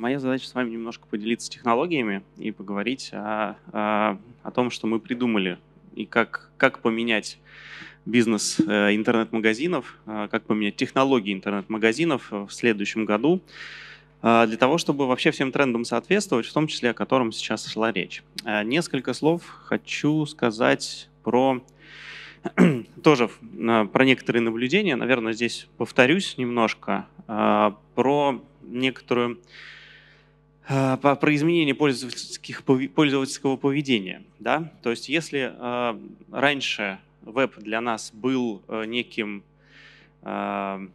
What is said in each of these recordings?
Моя задача с вами немножко поделиться технологиями и поговорить о, о, о том, что мы придумали и как, как поменять бизнес э, интернет-магазинов, э, как поменять технологии интернет-магазинов э, в следующем году для того, чтобы вообще всем трендам соответствовать, в том числе о котором сейчас шла речь. Несколько слов хочу сказать про тоже про некоторые наблюдения, наверное, здесь повторюсь немножко, про некоторую Э, про изменение пользовательских, пользовательского поведения. Да? То есть если э, раньше веб для нас был э, неким э,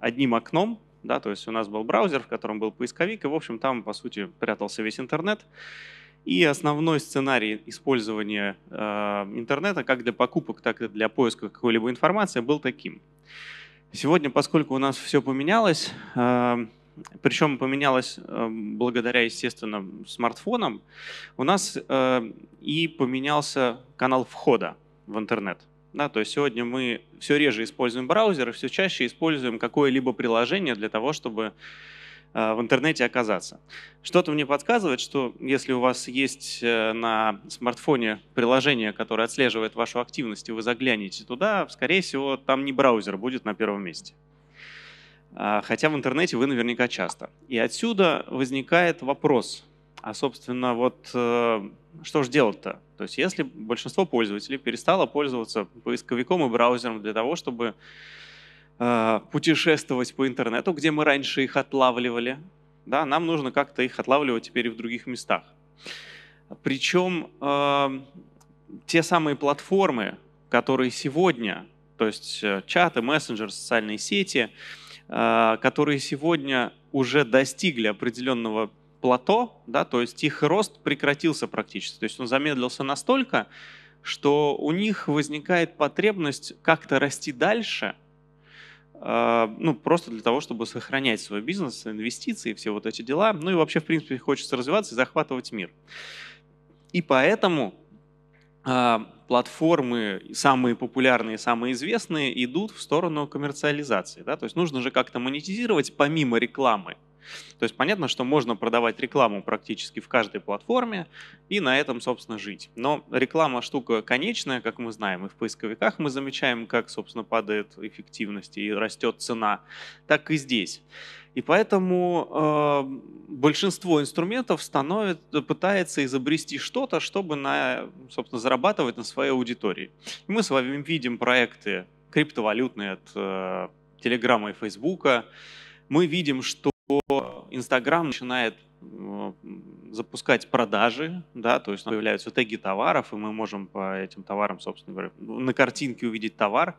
одним окном, да, то есть у нас был браузер, в котором был поисковик, и, в общем, там, по сути, прятался весь интернет. И основной сценарий использования э, интернета как для покупок, так и для поиска какой-либо информации был таким. Сегодня, поскольку у нас все поменялось, э, причем поменялось эм, благодаря, естественно, смартфонам, у нас эм, и поменялся канал входа в интернет. Да, то есть сегодня мы все реже используем браузер все чаще используем какое-либо приложение для того, чтобы э, в интернете оказаться. Что-то мне подсказывает, что если у вас есть э, на смартфоне приложение, которое отслеживает вашу активность, и вы заглянете туда, скорее всего, там не браузер будет на первом месте. А, хотя в интернете вы наверняка часто. И отсюда возникает вопрос, а собственно вот э, что же делать-то? То есть если большинство пользователей перестало пользоваться поисковиком и браузером для того, чтобы э, путешествовать по интернету, где мы раньше их отлавливали, да, нам нужно как-то их отлавливать теперь и в других местах. Причем э, те самые платформы, которые сегодня, то есть э, чаты, мессенджеры, социальные сети, э, Э, которые сегодня уже достигли определенного плато, да, то есть их рост прекратился практически, то есть он замедлился настолько, что у них возникает потребность как-то расти дальше, э, ну, просто для того, чтобы сохранять свой бизнес, инвестиции, все вот эти дела, ну и вообще, в принципе, хочется развиваться и захватывать мир. И поэтому а, платформы, самые популярные, самые известные, идут в сторону коммерциализации. Да? То есть нужно же как-то монетизировать помимо рекламы. То есть понятно, что можно продавать рекламу практически в каждой платформе и на этом, собственно, жить. Но реклама штука конечная, как мы знаем, и в поисковиках мы замечаем, как, собственно, падает эффективность и растет цена, так и здесь. И поэтому э, большинство инструментов становит, пытается изобрести что-то, чтобы на, собственно, зарабатывать на своей аудитории. И мы с вами видим проекты криптовалютные от э, Телеграма и Фейсбука. Мы видим, что Инстаграм начинает э, запускать продажи, да, то есть появляются теги товаров, и мы можем по этим товарам, собственно говоря, на картинке увидеть товар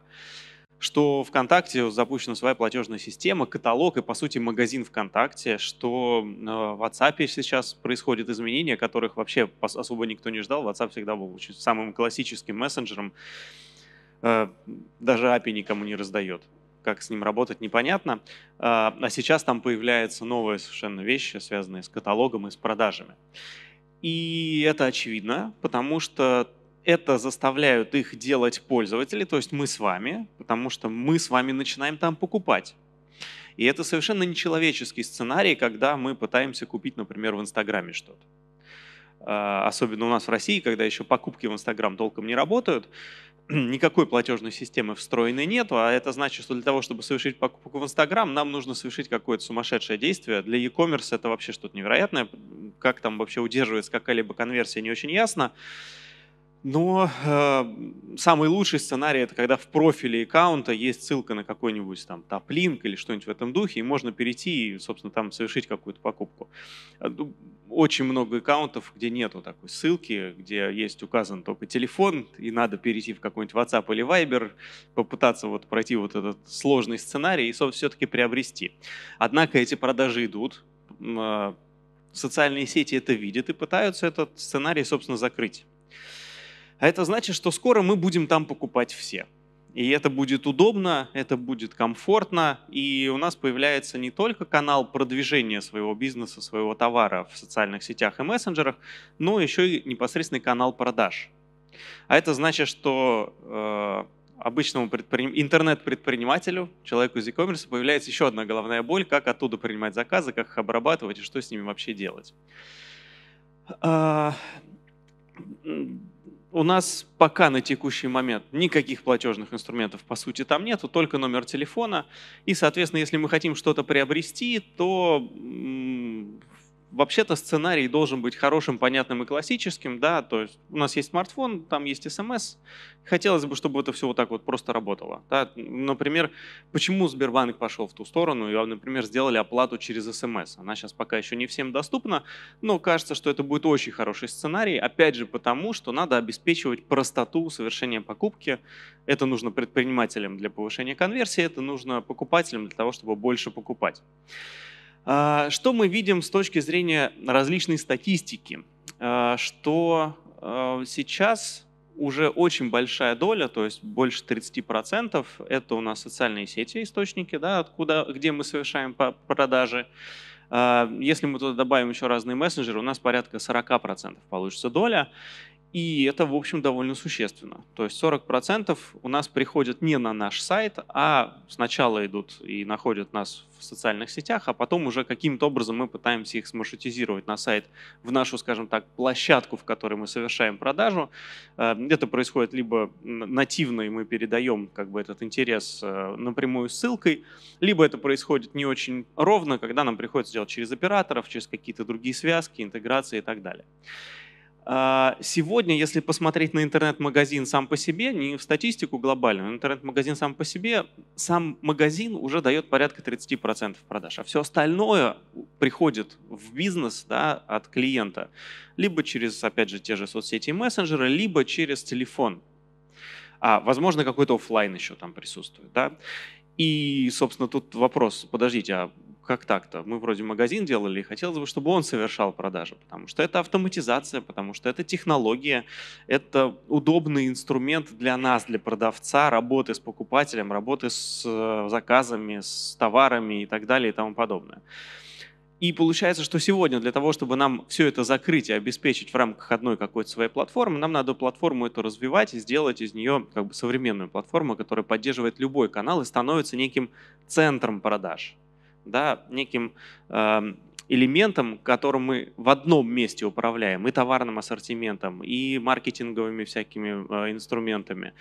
что ВКонтакте запущена своя платежная система, каталог и, по сути, магазин ВКонтакте, что э, в WhatsApp сейчас происходят изменения, которых вообще особо никто не ждал. WhatsApp всегда был самым классическим мессенджером, э, даже API никому не раздает как с ним работать, непонятно. Э, а сейчас там появляется новая совершенно вещь, связанная с каталогом и с продажами. И это очевидно, потому что это заставляют их делать пользователи, то есть мы с вами, потому что мы с вами начинаем там покупать. И это совершенно нечеловеческий сценарий, когда мы пытаемся купить, например, в Инстаграме что-то. А, особенно у нас в России, когда еще покупки в Инстаграм толком не работают, никакой платежной системы встроенной нет, а это значит, что для того, чтобы совершить покупку в Инстаграм, нам нужно совершить какое-то сумасшедшее действие. Для e-commerce это вообще что-то невероятное. Как там вообще удерживается какая-либо конверсия, не очень ясно. Но э, самый лучший сценарий это когда в профиле аккаунта есть ссылка на какой-нибудь там топлинк или что-нибудь в этом духе, и можно перейти и, собственно, там совершить какую-то покупку. Э, ну, очень много аккаунтов, где нету такой ссылки, где есть указан только телефон, и надо перейти в какой-нибудь WhatsApp или Viber, попытаться вот пройти вот этот сложный сценарий и все-таки приобрести. Однако эти продажи идут, э, социальные сети это видят и пытаются этот сценарий, собственно, закрыть. А это значит, что скоро мы будем там покупать все. И это будет удобно, это будет комфортно, и у нас появляется не только канал продвижения своего бизнеса, своего товара в социальных сетях и мессенджерах, но еще и непосредственный канал продаж. А это значит, что э, обычному предприним... интернет-предпринимателю, человеку из e-commerce, появляется еще одна головная боль, как оттуда принимать заказы, как их обрабатывать и что с ними вообще делать. Э, у нас пока на текущий момент никаких платежных инструментов, по сути, там нету, только номер телефона. И, соответственно, если мы хотим что-то приобрести, то Вообще-то сценарий должен быть хорошим, понятным и классическим, да, то есть у нас есть смартфон, там есть смс, эм хотелось бы, чтобы это все вот так вот просто работало. Да. Например, почему Сбербанк пошел в ту сторону и, например, сделали оплату через смс. Эм Она сейчас пока еще не всем доступна, но кажется, что это будет очень хороший сценарий, опять же потому, что надо обеспечивать простоту совершения покупки. Это нужно предпринимателям для повышения конверсии, это нужно покупателям для того, чтобы больше покупать. А, что мы видим с точки зрения различной статистики? А, что а, сейчас уже очень большая доля, то есть больше 30%, это у нас социальные сети, источники, да, откуда, где мы совершаем продажи. Если мы туда добавим еще разные мессенджеры, у нас порядка 40% получится доля. И это, в общем, довольно существенно. То есть 40% у нас приходят не на наш сайт, а сначала идут и находят нас в социальных сетях, а потом уже каким-то образом мы пытаемся их смаршрутизировать на сайт, в нашу, скажем так, площадку, в которой мы совершаем продажу. Э, это происходит либо нативно, и мы передаем как бы этот интерес э, напрямую ссылкой, либо это происходит не очень ровно, когда нам приходится делать через операторов, через какие-то другие связки, интеграции и так далее. А, сегодня, если посмотреть на интернет-магазин сам по себе, не в статистику глобальную, интернет-магазин сам по себе, сам магазин уже дает порядка 30% продаж, а все остальное приходит в бизнес да, от клиента, либо через, опять же, те же соцсети и мессенджеры, либо через телефон. А, возможно, какой-то офлайн еще там присутствует. Да? И, собственно, тут вопрос, подождите, а как так-то? Мы вроде магазин делали, и хотелось бы, чтобы он совершал продажи, потому что это автоматизация, потому что это технология, это удобный инструмент для нас, для продавца, работы с покупателем, работы с э, заказами, с товарами и так далее и тому подобное. И получается, что сегодня для того, чтобы нам все это закрыть и обеспечить в рамках одной какой-то своей платформы, нам надо платформу эту развивать и сделать из нее как бы современную платформу, которая поддерживает любой канал и становится неким центром продаж да, неким э, элементом, которым мы в одном месте управляем, и товарным ассортиментом, и маркетинговыми всякими э, инструментами,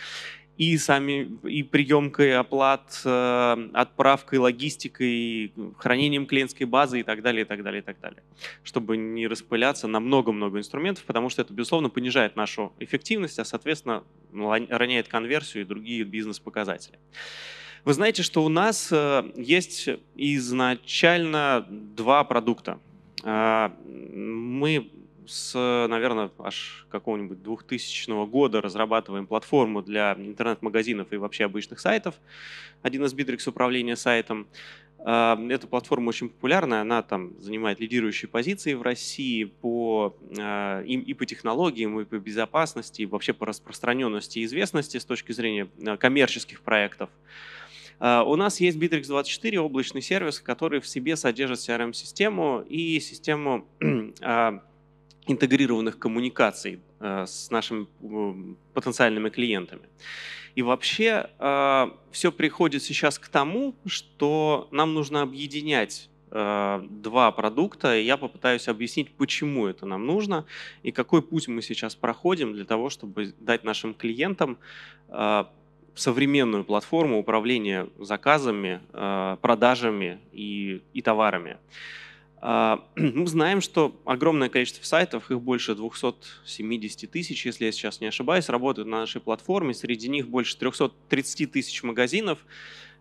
и сами и приемкой оплат, э, отправкой, логистикой, хранением клиентской базы и так далее, и так далее, и так далее. Чтобы не распыляться на много-много инструментов, потому что это, безусловно, понижает нашу эффективность, а, соответственно, роняет конверсию и другие бизнес-показатели. Вы знаете, что у нас э, есть изначально два продукта. Э, мы с, наверное, аж какого-нибудь 2000 года разрабатываем платформу для интернет-магазинов и вообще обычных сайтов. Один из битрикс управления сайтом. Э, эта платформа очень популярная, она там занимает лидирующие позиции в России по, и, и по технологиям, и по безопасности, и вообще по распространенности и известности с точки зрения коммерческих проектов. А, у нас есть Bittrex 24, облачный сервис, который в себе содержит CRM-систему и систему а, интегрированных коммуникаций а, с нашими потенциальными клиентами. И вообще все приходит сейчас к тому, что нам нужно объединять два продукта, и я попытаюсь объяснить, почему это нам нужно и какой путь мы сейчас проходим для того, чтобы дать нашим клиентам современную платформу управления заказами, э, продажами и, и товарами. Э, мы знаем, что огромное количество сайтов, их больше 270 тысяч, если я сейчас не ошибаюсь, работают на нашей платформе. Среди них больше 330 тысяч магазинов,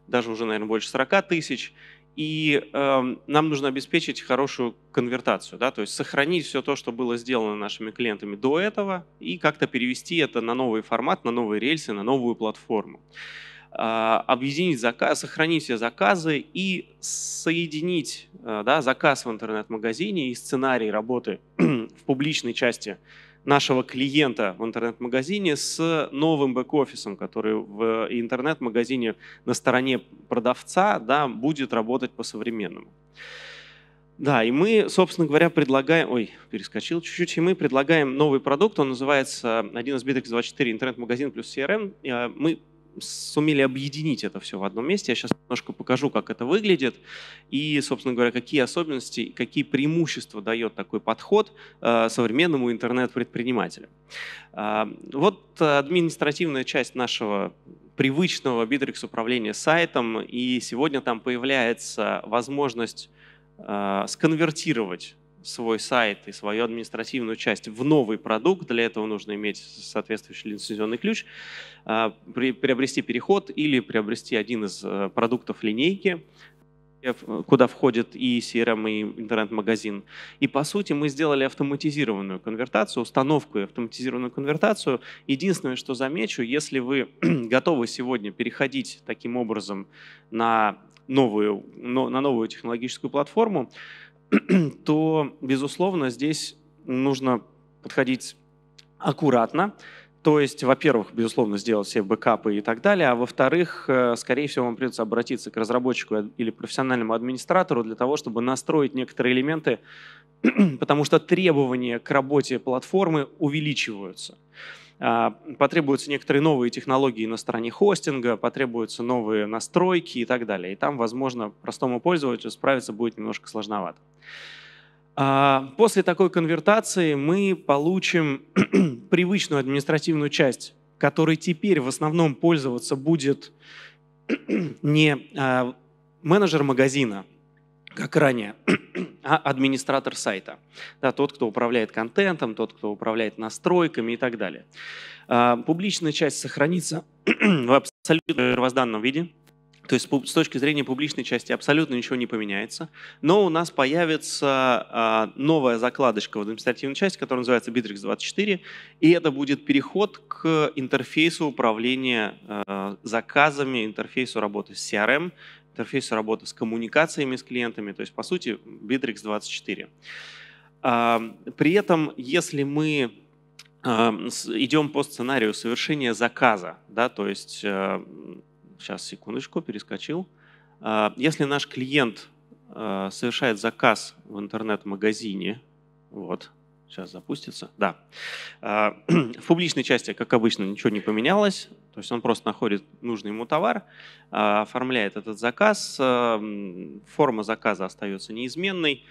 даже уже, наверное, больше 40 тысяч. И э, нам нужно обеспечить хорошую конвертацию, да, то есть сохранить все то, что было сделано нашими клиентами до этого, и как-то перевести это на новый формат, на новые рельсы, на новую платформу. Э, объединить заказ, сохранить все заказы и соединить э, да, заказ в интернет-магазине и сценарий работы в публичной части нашего клиента в интернет-магазине с новым бэк-офисом, который в интернет-магазине на стороне продавца да, будет работать по-современному. Да, и мы, собственно говоря, предлагаем... Ой, перескочил чуть-чуть. И мы предлагаем новый продукт. Он называется 1 из BitX24 интернет-магазин плюс CRM. Э, мы сумели объединить это все в одном месте. Я сейчас немножко покажу, как это выглядит и, собственно говоря, какие особенности, какие преимущества дает такой подход э, современному интернет-предпринимателю. Э, вот административная часть нашего привычного Bittrex управления сайтом, и сегодня там появляется возможность э, сконвертировать свой сайт и свою административную часть в новый продукт. Для этого нужно иметь соответствующий лицензионный ключ, а, приобрести переход или приобрести один из э, продуктов линейки, э, куда входит и CRM, и интернет-магазин. И, по сути, мы сделали автоматизированную конвертацию, установку и автоматизированную конвертацию. Единственное, что замечу, если вы готовы сегодня переходить таким образом на новую, на новую технологическую платформу, то, безусловно, здесь нужно подходить аккуратно. То есть, во-первых, безусловно, сделать все бэкапы и так далее, а во-вторых, э, скорее всего, вам придется обратиться к разработчику или профессиональному администратору для того, чтобы настроить некоторые элементы, потому что требования к работе платформы увеличиваются. А, потребуются некоторые новые технологии на стороне хостинга, потребуются новые настройки и так далее. И там, возможно, простому пользователю справиться будет немножко сложновато. А, после такой конвертации мы получим привычную административную часть, которой теперь в основном пользоваться будет не а, менеджер магазина, как ранее, а администратор сайта. Да, тот, кто управляет контентом, тот, кто управляет настройками и так далее. А, публичная часть сохранится в абсолютно первозданном виде. То есть с точки зрения публичной части абсолютно ничего не поменяется, но у нас появится а, новая закладочка в административной части, которая называется Bittrex24, и это будет переход к интерфейсу управления а, заказами, интерфейсу работы с CRM, интерфейс работы с коммуникациями с клиентами, то есть, по сути, Bittrex 24. А, при этом, если мы а, идем по сценарию совершения заказа, да, то есть, э, сейчас, секундочку, перескочил. А, если наш клиент э, совершает заказ в интернет-магазине, вот, Сейчас запустится. Да. А, в публичной части, как обычно, ничего не поменялось. То есть он просто находит нужный ему товар, а, оформляет этот заказ. А, форма заказа остается неизменной.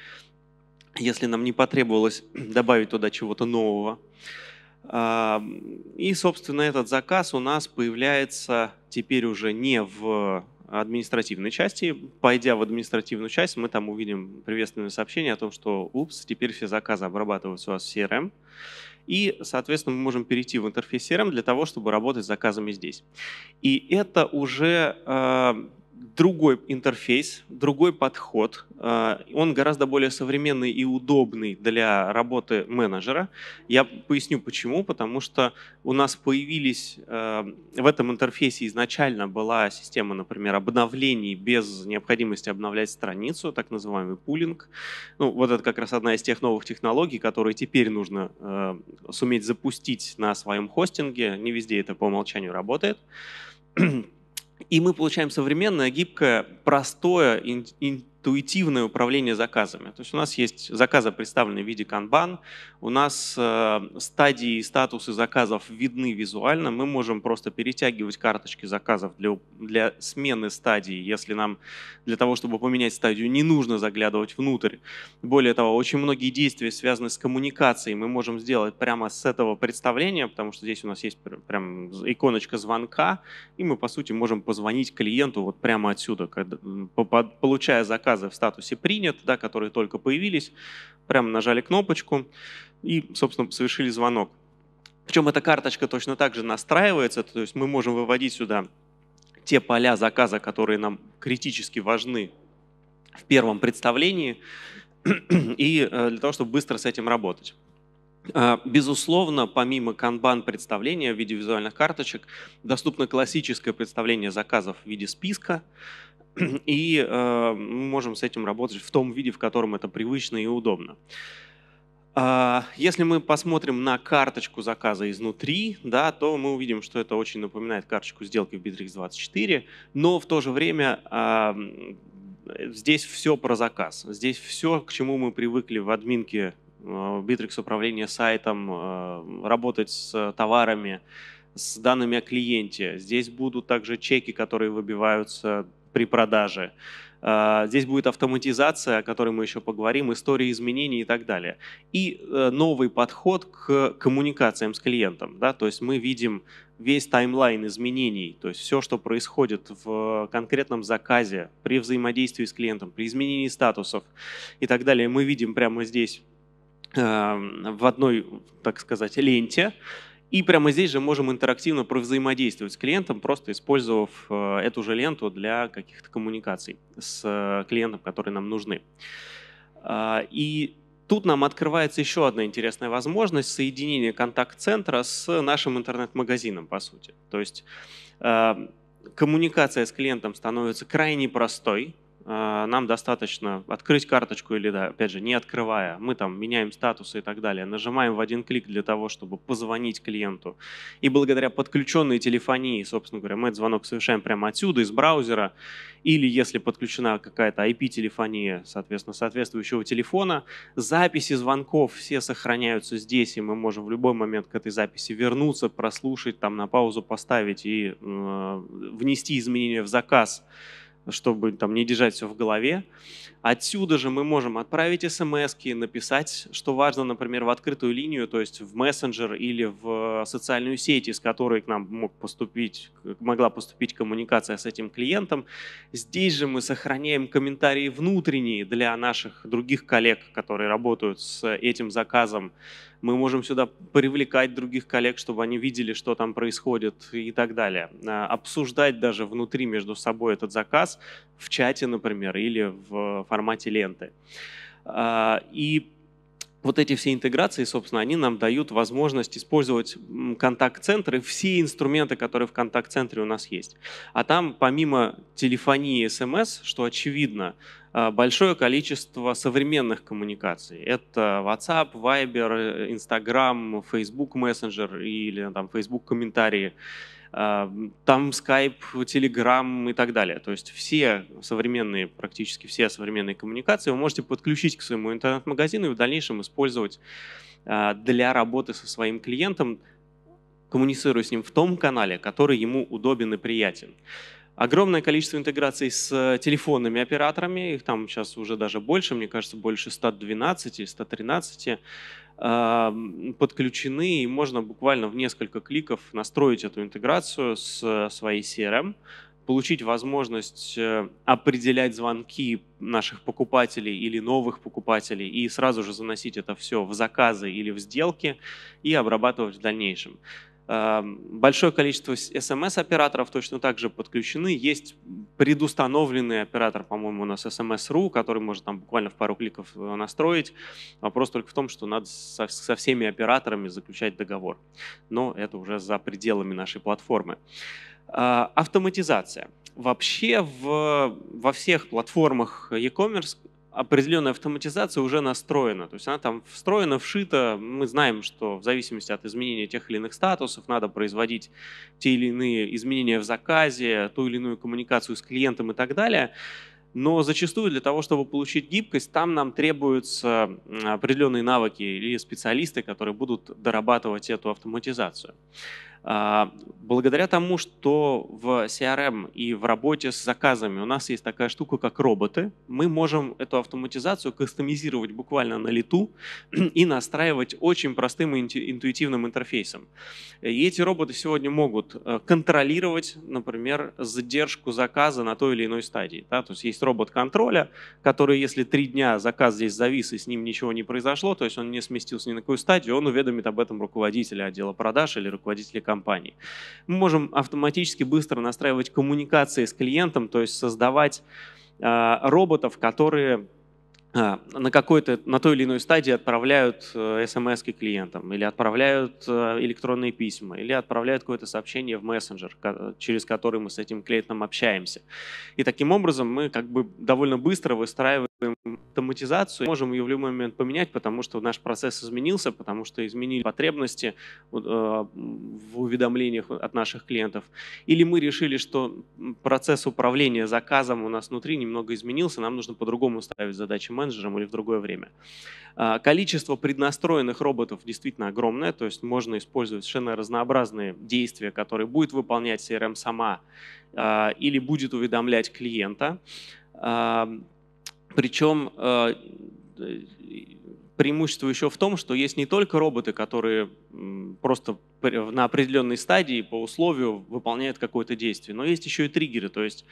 Если нам не потребовалось добавить туда чего-то нового. И, собственно, этот заказ у нас появляется теперь уже не в административной части. Пойдя в административную часть, мы там увидим приветственное сообщение о том, что «Упс, теперь все заказы обрабатываются у вас в CRM». Эм». И, соответственно, мы можем перейти в интерфейс CRM эм для того, чтобы работать с заказами здесь. И это уже э, другой интерфейс, другой подход. А, он гораздо более современный и удобный для работы менеджера. Я поясню почему. Потому что у нас появились а, в этом интерфейсе изначально была система, например, обновлений без необходимости обновлять страницу, так называемый пулинг. Ну, вот это как раз одна из тех новых технологий, которые теперь нужно а, суметь запустить на своем хостинге. Не везде это по умолчанию работает. И мы получаем современное, гибкое, простое, интуитивное управление заказами. То есть у нас есть заказы, представленные в виде канбан, у нас э, стадии и статусы заказов видны визуально, мы можем просто перетягивать карточки заказов для, для смены стадии, если нам для того, чтобы поменять стадию, не нужно заглядывать внутрь. Более того, очень многие действия связаны с коммуникацией, мы можем сделать прямо с этого представления, потому что здесь у нас есть прям иконочка звонка, и мы, по сути, можем позвонить клиенту вот прямо отсюда, когда, получая заказ заказы в статусе «Принят», да, которые только появились, прямо нажали кнопочку и, собственно, совершили звонок. Причем эта карточка точно так же настраивается, то есть мы можем выводить сюда те поля заказа, которые нам критически важны в первом представлении, и э, для того, чтобы быстро с этим работать. А, безусловно, помимо канбан представления в виде визуальных карточек, доступно классическое представление заказов в виде списка, и э, мы можем с этим работать в том виде, в котором это привычно и удобно. Э, если мы посмотрим на карточку заказа изнутри, да, то мы увидим, что это очень напоминает карточку сделки в Bittrex24, но в то же время э, здесь все про заказ. Здесь все, к чему мы привыкли в админке э, Bittrex управления сайтом, э, работать с товарами, с данными о клиенте. Здесь будут также чеки, которые выбиваются при продаже. А, здесь будет автоматизация, о которой мы еще поговорим, история изменений и так далее. И э, новый подход к коммуникациям с клиентом. Да? То есть мы видим весь таймлайн изменений, то есть все, что происходит в конкретном заказе, при взаимодействии с клиентом, при изменении статусов и так далее, мы видим прямо здесь эм, в одной, так сказать, ленте. И прямо здесь же можем интерактивно взаимодействовать с клиентом, просто использовав э, эту же ленту для каких-то коммуникаций с э, клиентом, которые нам нужны. А, и тут нам открывается еще одна интересная возможность соединения контакт-центра с нашим интернет-магазином, по сути. То есть э, коммуникация с клиентом становится крайне простой, а, нам достаточно открыть карточку или, да, опять же, не открывая, мы там меняем статусы и так далее, нажимаем в один клик для того, чтобы позвонить клиенту. И благодаря подключенной телефонии, собственно говоря, мы этот звонок совершаем прямо отсюда, из браузера, или если подключена какая-то IP-телефония, соответственно, соответствующего телефона, записи звонков все сохраняются здесь, и мы можем в любой момент к этой записи вернуться, прослушать, там на паузу поставить и э, внести изменения в заказ чтобы там не держать все в голове. Отсюда же мы можем отправить смс написать, что важно, например, в открытую линию, то есть в мессенджер или в э, социальную сеть, из которой к нам мог поступить, могла поступить коммуникация с этим клиентом. Здесь же мы сохраняем комментарии внутренние для наших других коллег, которые работают с этим заказом мы можем сюда привлекать других коллег, чтобы они видели, что там происходит и так далее. А, обсуждать даже внутри между собой этот заказ в чате, например, или в формате ленты. А, и вот эти все интеграции, собственно, они нам дают возможность использовать контакт-центры, все инструменты, которые в контакт-центре у нас есть. А там, помимо телефонии и смс, что очевидно, э, большое количество современных коммуникаций. Это WhatsApp, Viber, э, Instagram, Facebook Messenger или там Facebook комментарии. А, там Skype, Telegram и так далее. То есть все современные, практически все современные коммуникации вы можете подключить к своему интернет-магазину и в дальнейшем использовать а, для работы со своим клиентом, коммуницируя с ним в том канале, который ему удобен и приятен. Огромное количество интеграций с телефонными операторами, их там сейчас уже даже больше, мне кажется, больше 112 или 113 подключены, и можно буквально в несколько кликов настроить эту интеграцию с своей CRM, получить возможность э, определять звонки наших покупателей или новых покупателей и сразу же заносить это все в заказы или в сделки и обрабатывать в дальнейшем. Эм, большое количество СМС операторов точно так же подключены. Есть предустановленный оператор, по-моему, у нас СМСРУ, который можно там буквально в пару кликов э, настроить. Вопрос только в том, что надо со, со всеми операторами заключать договор. Но это уже за пределами нашей платформы. Э, автоматизация. Вообще в, во всех платформах э, e-commerce определенная автоматизация уже настроена. То есть она там встроена, вшита. Мы знаем, что в зависимости от изменения тех или иных статусов надо производить те или иные изменения в заказе, ту или иную коммуникацию с клиентом и так далее. Но зачастую для того, чтобы получить гибкость, там нам требуются определенные навыки или специалисты, которые будут дорабатывать эту автоматизацию. А, благодаря тому, что в CRM и в работе с заказами у нас есть такая штука, как роботы, мы можем эту автоматизацию кастомизировать буквально на лету и настраивать очень простым и интуитивным интерфейсом. И эти роботы сегодня могут э, контролировать, например, задержку заказа на той или иной стадии. Да? То есть есть робот контроля, который, если три дня заказ здесь завис и с ним ничего не произошло, то есть он не сместился ни на какую стадию, он уведомит об этом руководителя отдела продаж или руководителя компании. Мы можем автоматически быстро настраивать коммуникации с клиентом, то есть создавать э, роботов, которые а, на какой-то, на той или иной стадии отправляют э, смс клиентам, или отправляют э, электронные письма, или отправляют какое-то сообщение в мессенджер, через который мы с этим клиентом общаемся. И таким образом мы как бы довольно быстро выстраиваем автоматизацию, можем ее в любой момент поменять, потому что наш процесс изменился, потому что изменили потребности э, в уведомлениях от наших клиентов. Или мы решили, что процесс управления заказом у нас внутри немного изменился, нам нужно по-другому ставить задачи менеджером или в другое время. А, количество преднастроенных роботов действительно огромное, то есть можно использовать совершенно разнообразные действия, которые будет выполнять CRM сама а, или будет уведомлять клиента. А, причем преимущество еще в том, что есть не только роботы, которые просто на определенной стадии по условию выполняют какое-то действие, но есть еще и триггеры, то есть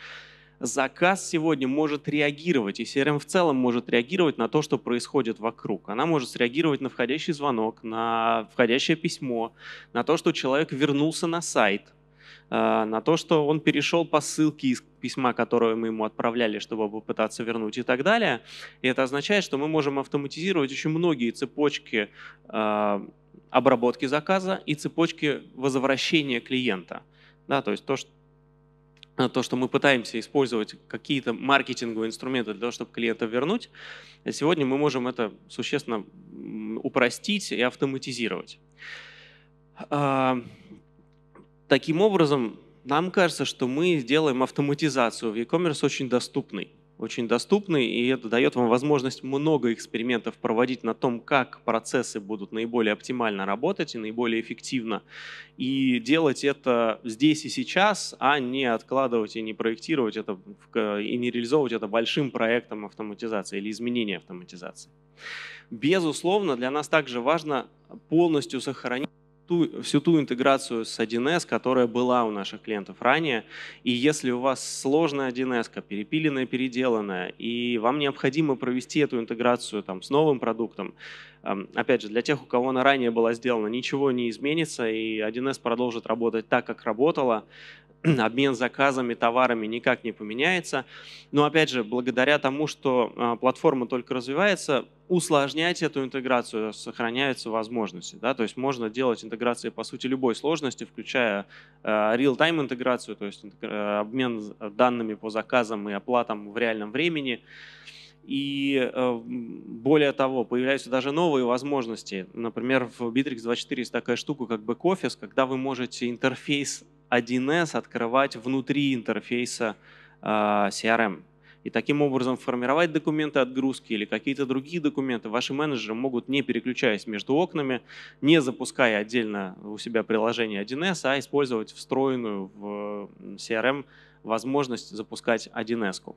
заказ сегодня может реагировать, и CRM эм в целом может реагировать на то, что происходит вокруг. Она может среагировать на входящий звонок, на входящее письмо, на то, что человек вернулся на сайт, э, на то, что он перешел по ссылке из письма, которое мы ему отправляли, чтобы попытаться вернуть и так далее. И это означает, что мы можем автоматизировать очень многие цепочки э, обработки заказа и цепочки возвращения клиента. Да, то есть то, что Э, то, что мы пытаемся использовать какие-то маркетинговые инструменты для того, чтобы клиента вернуть, э, сегодня мы можем это существенно упростить и автоматизировать. А, таким образом, нам кажется, что мы сделаем автоматизацию в e-commerce очень доступной очень доступны, и это дает вам возможность много экспериментов проводить на том, как процессы будут наиболее оптимально работать и наиболее эффективно. И делать это здесь и сейчас, а не откладывать и не проектировать это и не реализовывать это большим проектом автоматизации или изменения автоматизации. Безусловно, для нас также важно полностью сохранить ту, всю ту интеграцию с 1С, которая была у наших клиентов ранее. И если у вас сложная 1С, перепиленная, переделанная, и вам необходимо провести эту интеграцию там, с новым продуктом, Опять же, для тех, у кого она ранее была сделана, ничего не изменится, и 1С продолжит работать так, как работала. Обмен заказами, товарами никак не поменяется. Но опять же, благодаря тому, что а, платформа только развивается, усложнять эту интеграцию сохраняются возможности. Да? То есть можно делать интеграции по сути любой сложности, включая э, real-time интеграцию, то есть э, обмен данными по заказам и оплатам в реальном времени. И э, более того, появляются даже новые возможности. Например, в Bittrex 24 есть такая штука, как бэк-офис, когда вы можете интерфейс 1С открывать внутри интерфейса CRM. А, эм. И таким образом формировать документы отгрузки или какие-то другие документы ваши менеджеры могут, не переключаясь между окнами, не запуская отдельно у себя приложение 1С, а использовать встроенную в CRM эм возможность запускать 1С. -ку.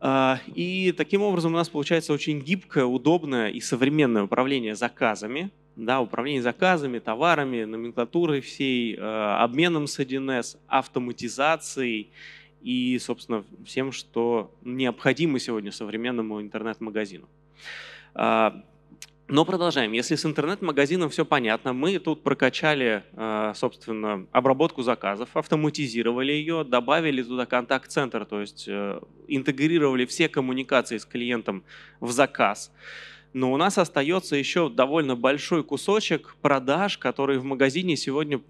А, и таким образом у нас получается очень гибкое, удобное и современное управление заказами, да, управление заказами, товарами, номенклатурой всей, э, обменом с 1С, автоматизацией и, собственно, всем, что необходимо сегодня современному интернет-магазину. А, но продолжаем. Если с интернет-магазином все понятно, мы тут прокачали, э, собственно, обработку заказов, автоматизировали ее, добавили туда контакт-центр, то есть э, интегрировали все коммуникации с клиентом в заказ. Но у нас остается еще довольно большой кусочек продаж, которые в магазине сегодня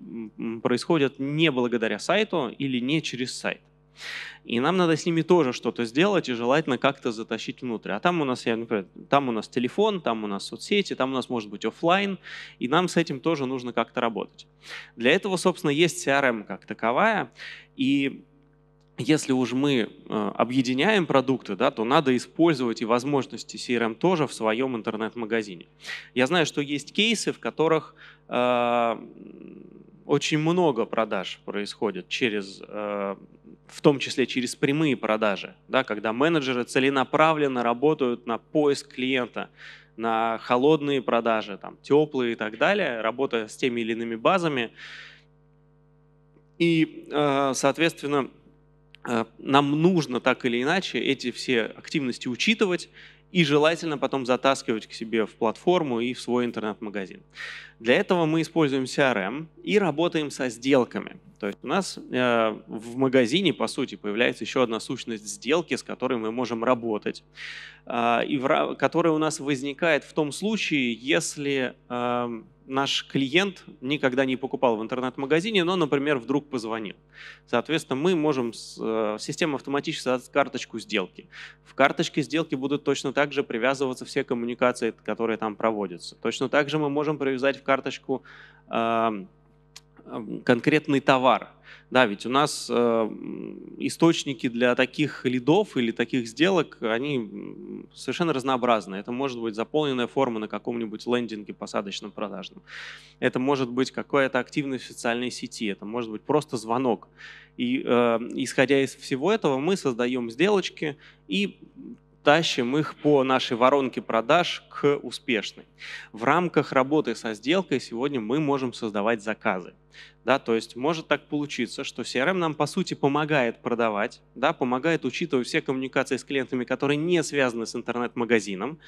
происходят не благодаря сайту или не через сайт. И нам надо с ними тоже что-то сделать и желательно как-то затащить внутрь. А там у нас, я, например, там у нас телефон, там у нас соцсети, там у нас может быть офлайн, и нам с этим тоже нужно как-то работать. Для этого, собственно, есть CRM как таковая, и если уж мы э, объединяем продукты, да, то надо использовать и возможности CRM тоже в своем интернет-магазине. Я знаю, что есть кейсы, в которых э, очень много продаж происходит через э, в том числе через прямые продажи, да, когда менеджеры целенаправленно работают на поиск клиента, на холодные продажи, там, теплые и так далее, работая с теми или иными базами. И, э, соответственно, э, нам нужно так или иначе эти все активности учитывать и желательно потом затаскивать к себе в платформу и в свой интернет-магазин. Для этого мы используем CRM и работаем со сделками. То есть у нас э, в магазине, по сути, появляется еще одна сущность сделки, с которой мы можем работать, э, и в, которая у нас возникает в том случае, если э, наш клиент никогда не покупал в интернет-магазине, но, например, вдруг позвонил. Соответственно, мы можем, с, э, система автоматически создаст карточку сделки. В карточке сделки будут точно так же привязываться все коммуникации, которые там проводятся. Точно так же мы можем привязать в карточку эм, эм, конкретный товар. Да, ведь у нас э, источники для таких лидов или таких сделок, они совершенно разнообразны. Это может быть заполненная форма на каком-нибудь лендинге посадочном продажном Это может быть какая-то активность в социальной сети. Это может быть просто звонок. И э, исходя из всего этого, мы создаем сделочки и тащим их по нашей воронке продаж к успешной. В рамках работы со сделкой сегодня мы можем создавать заказы. Да, то есть может так получиться, что CRM нам по сути помогает продавать, да, помогает учитывать все коммуникации с клиентами, которые не связаны с интернет-магазином,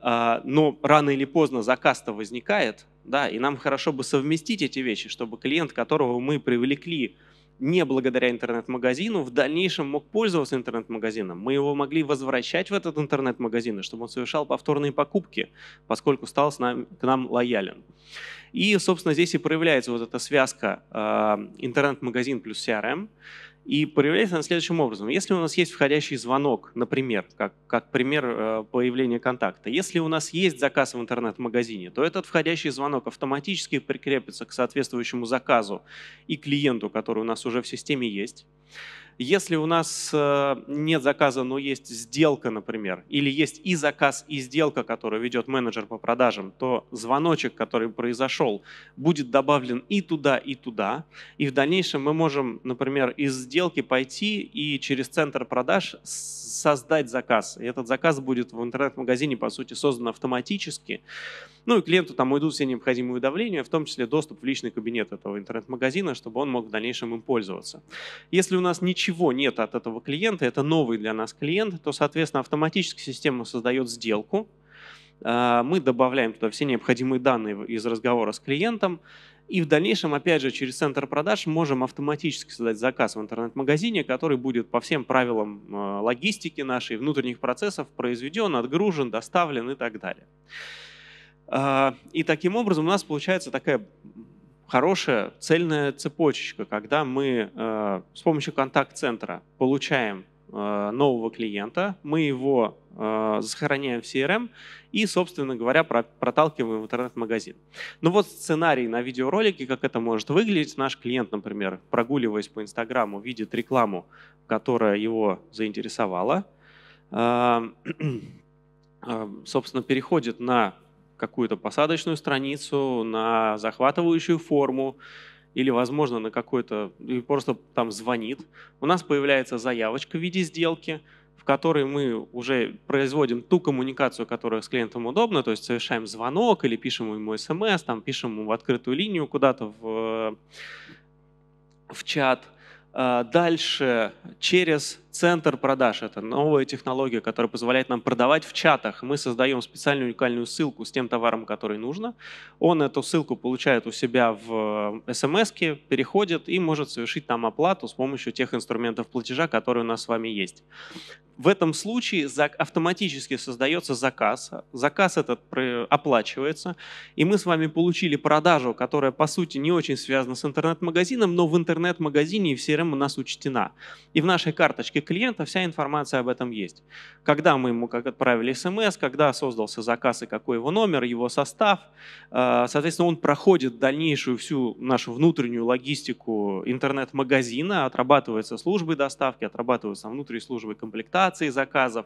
а, но рано или поздно заказ-то возникает, да, и нам хорошо бы совместить эти вещи, чтобы клиент, которого мы привлекли не благодаря интернет-магазину, в дальнейшем мог пользоваться интернет-магазином. Мы его могли возвращать в этот интернет-магазин, чтобы он совершал повторные покупки, поскольку стал с нами, к нам лоялен. И, собственно, здесь и проявляется вот эта связка э, интернет-магазин плюс CRM. И проявляется она следующим образом. Если у нас есть входящий звонок, например, как, как пример э, появления контакта, если у нас есть заказ в интернет-магазине, то этот входящий звонок автоматически прикрепится к соответствующему заказу и клиенту, который у нас уже в системе есть. Если у нас э, нет заказа, но есть сделка, например, или есть и заказ, и сделка, которую ведет менеджер по продажам, то звоночек, который произошел, будет добавлен и туда, и туда. И в дальнейшем мы можем, например, из сделки пойти и через центр продаж создать заказ. И этот заказ будет в интернет-магазине, по сути, создан автоматически. Ну и клиенту там уйдут все необходимые уведомления, в том числе доступ в личный кабинет этого интернет-магазина, чтобы он мог в дальнейшем им пользоваться. Если у нас ничего ничего нет от этого клиента, это новый для нас клиент, то, соответственно, автоматически система создает сделку, а, мы добавляем туда все необходимые данные из разговора с клиентом, и в дальнейшем, опять же, через центр продаж можем автоматически создать заказ в интернет-магазине, который будет по всем правилам а, логистики нашей, внутренних процессов произведен, отгружен, доставлен и так далее. А, и таким образом у нас получается такая хорошая цельная цепочечка, когда мы э, с помощью контакт-центра получаем э, нового клиента, мы его э, сохраняем в CRM эм и, собственно говоря, про, проталкиваем в интернет-магазин. Ну вот сценарий на видеоролике, как это может выглядеть. Наш клиент, например, прогуливаясь по Инстаграму, видит рекламу, которая его заинтересовала. Э, э собственно, переходит на какую-то посадочную страницу, на захватывающую форму или, возможно, на какой-то, и просто там звонит, у нас появляется заявочка в виде сделки, в которой мы уже производим ту коммуникацию, которая с клиентом удобна, то есть совершаем звонок или пишем ему смс, там пишем ему в открытую линию куда-то в, в чат. А дальше через центр продаж. Это новая технология, которая позволяет нам продавать в чатах. Мы создаем специальную уникальную ссылку с тем товаром, который нужно. Он эту ссылку получает у себя в э, смс переходит и может совершить там оплату с помощью тех инструментов платежа, которые у нас с вами есть. В этом случае автоматически создается заказ. Заказ этот оплачивается, и мы с вами получили продажу, которая, по сути, не очень связана с интернет-магазином, но в интернет-магазине и в CRM эм у нас учтена. И в нашей карточке клиента, вся информация об этом есть. Когда мы ему как отправили смс, когда создался заказ и какой его номер, его состав. Э, соответственно, он проходит дальнейшую всю нашу внутреннюю логистику интернет-магазина, отрабатываются службы доставки, отрабатываются внутри службы комплектации заказов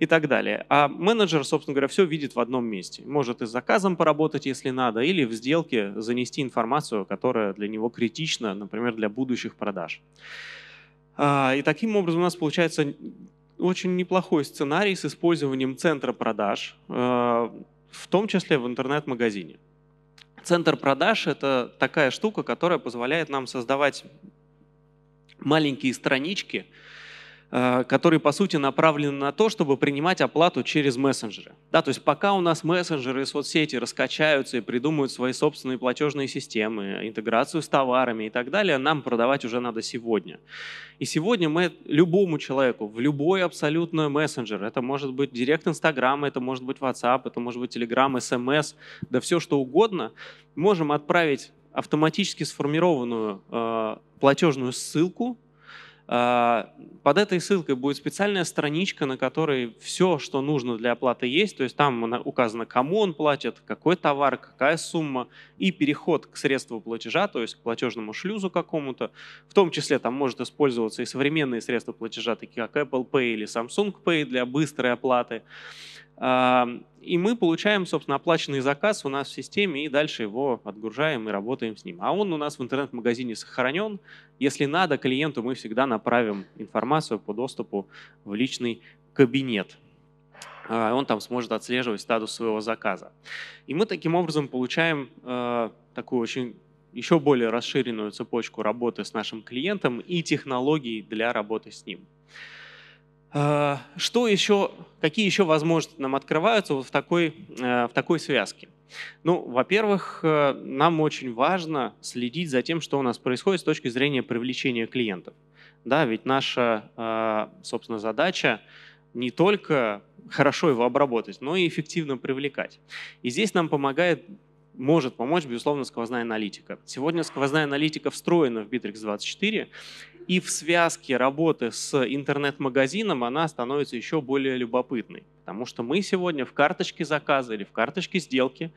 и так далее. А менеджер, собственно говоря, все видит в одном месте. Может и с заказом поработать, если надо, или в сделке занести информацию, которая для него критична, например, для будущих продаж. А, и таким образом у нас получается очень неплохой сценарий с использованием центра продаж, э, в том числе в интернет-магазине. Центр продаж — это такая штука, которая позволяет нам создавать маленькие странички, Э, который, по сути, направлен на то, чтобы принимать оплату через мессенджеры. Да, то есть пока у нас мессенджеры и соцсети раскачаются и придумают свои собственные платежные системы, интеграцию с товарами и так далее, нам продавать уже надо сегодня. И сегодня мы любому человеку, в любой абсолютно мессенджер, это может быть директ Инстаграм, это может быть WhatsApp, это может быть Telegram, SMS, эм да все что угодно, можем отправить автоматически сформированную э, платежную ссылку а, под этой ссылкой будет специальная страничка, на которой все, что нужно для оплаты есть. То есть там указано, кому он платит, какой товар, какая сумма и переход к средству платежа, то есть к платежному шлюзу какому-то. В том числе там может использоваться и современные средства платежа, такие как Apple Pay или Samsung Pay для быстрой оплаты. И мы получаем, собственно, оплаченный заказ у нас в системе, и дальше его отгружаем и работаем с ним. А он у нас в интернет-магазине сохранен. Если надо, клиенту мы всегда направим информацию по доступу в личный кабинет. А, он там сможет отслеживать статус своего заказа. И мы таким образом получаем а, такую очень еще более расширенную цепочку работы с нашим клиентом и технологий для работы с ним. А, что еще, какие еще возможности нам открываются вот в такой, э, в такой связке? Ну, во-первых, э, нам очень важно следить за тем, что у нас происходит с точки зрения привлечения клиентов. Да, ведь наша, э, собственно, задача не только хорошо его обработать, но и эффективно привлекать. И здесь нам помогает может помочь, безусловно, сквозная аналитика. Сегодня сквозная аналитика встроена в Bittrex 24, и в связке работы с интернет-магазином она становится еще более любопытной. Потому что мы сегодня в карточке заказа или в карточке сделки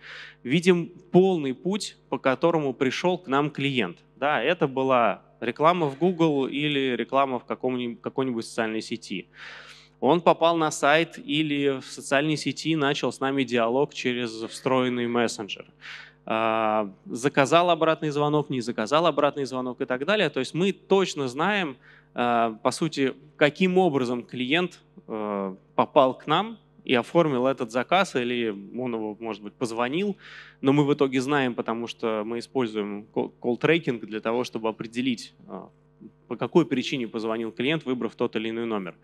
видим полный путь, по которому пришел к нам клиент. Да, это была реклама в Google или реклама в какой-нибудь социальной сети. Он попал на сайт или в социальной сети начал с нами диалог через встроенный мессенджер. А, заказал обратный звонок, не заказал обратный звонок и так далее. То есть мы точно знаем, а, по сути, каким образом клиент а, попал к нам и оформил этот заказ, или он его, может быть, позвонил, но мы в итоге знаем, потому что мы используем колл-трекинг для того, чтобы определить, по какой причине позвонил клиент, выбрав тот или иной номер.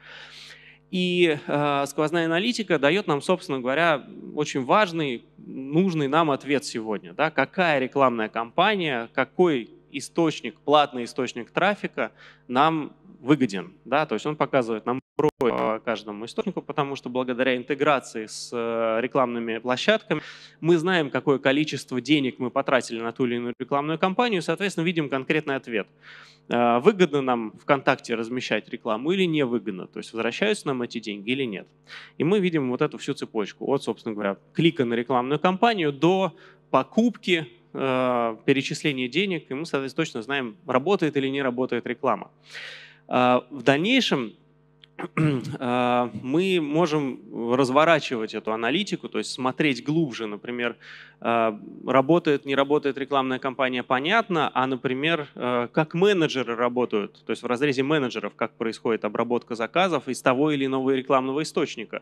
И э, сквозная аналитика дает нам, собственно говоря, очень важный, нужный нам ответ сегодня. Да? Какая рекламная кампания, какой источник, платный источник трафика нам выгоден. Да? То есть он показывает нам по каждому источнику, потому что благодаря интеграции с э, рекламными площадками мы знаем, какое количество денег мы потратили на ту или иную рекламную кампанию, и, соответственно, видим конкретный ответ. Э, выгодно нам ВКонтакте размещать рекламу или невыгодно? То есть возвращаются нам эти деньги или нет? И мы видим вот эту всю цепочку от, собственно говоря, клика на рекламную кампанию до покупки э, перечисления денег, и мы, соответственно, точно знаем, работает или не работает реклама. В дальнейшем А, мы можем разворачивать эту аналитику, то есть смотреть глубже, например, а, работает, не работает рекламная кампания, понятно, а, например, а, как менеджеры работают, то есть в разрезе менеджеров, как происходит обработка заказов из того или иного рекламного источника.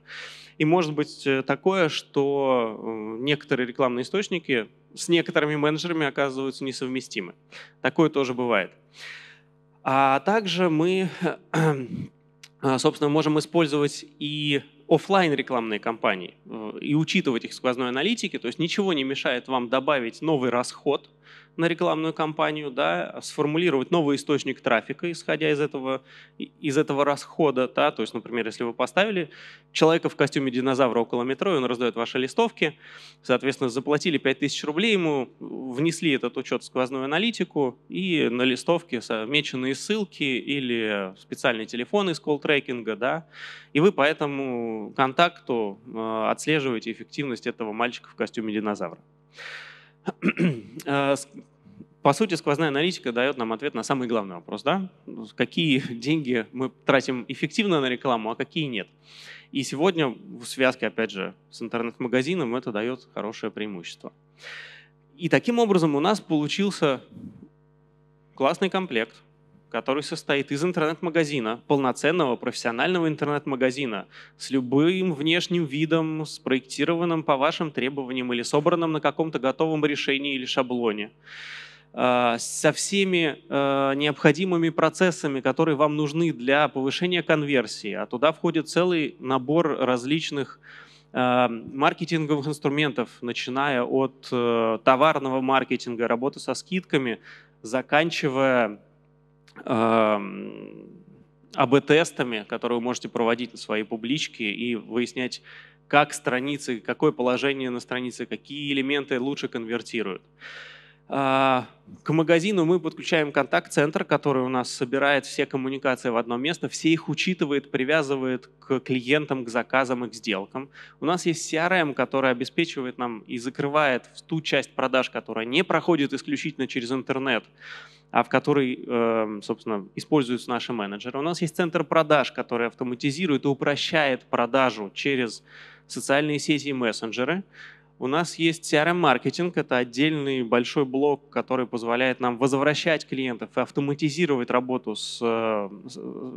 И может быть э, такое, что э, некоторые рекламные источники с некоторыми менеджерами оказываются несовместимы. Такое тоже бывает. А также мы э, а, собственно, можем использовать и офлайн рекламные кампании э, и учитывать их в сквозной аналитике. То есть ничего не мешает вам добавить новый расход на рекламную кампанию, да, сформулировать новый источник трафика, исходя из этого, из этого расхода. Да, то есть, например, если вы поставили человека в костюме динозавра около метро, и он раздает ваши листовки, соответственно, заплатили 5000 рублей ему, внесли этот учет в сквозную аналитику, и на листовке совмеченные ссылки или специальные телефоны из колл-трекинга, да, и вы по этому контакту э, отслеживаете эффективность этого мальчика в костюме динозавра. Э, по сути, сквозная аналитика дает нам ответ на самый главный вопрос. Да? Какие деньги мы тратим эффективно на рекламу, а какие нет. И сегодня в связке, опять же, с интернет-магазином это дает хорошее преимущество. И таким образом у нас получился классный комплект, который состоит из интернет-магазина, полноценного профессионального интернет-магазина с любым внешним видом, спроектированным по вашим требованиям или собранным на каком-то готовом решении или шаблоне а, со всеми а, необходимыми процессами, которые вам нужны для повышения конверсии. А туда входит целый набор различных а, маркетинговых инструментов, начиная от э, товарного маркетинга, работы со скидками, заканчивая АБ-тестами, которые вы можете проводить на своей публичке и выяснять, как страницы, какое положение на странице, какие элементы лучше конвертируют. А, к магазину мы подключаем контакт-центр, который у нас собирает все коммуникации в одно место, все их учитывает, привязывает к клиентам, к заказам и к сделкам. У нас есть CRM, который обеспечивает нам и закрывает ту часть продаж, которая не проходит исключительно через интернет, а в которой, эм, собственно, используются наши менеджеры. У нас есть центр продаж, который автоматизирует и упрощает продажу через социальные сети и мессенджеры. У нас есть CRM-маркетинг, это отдельный большой блок, который позволяет нам возвращать клиентов и автоматизировать работу, с, э,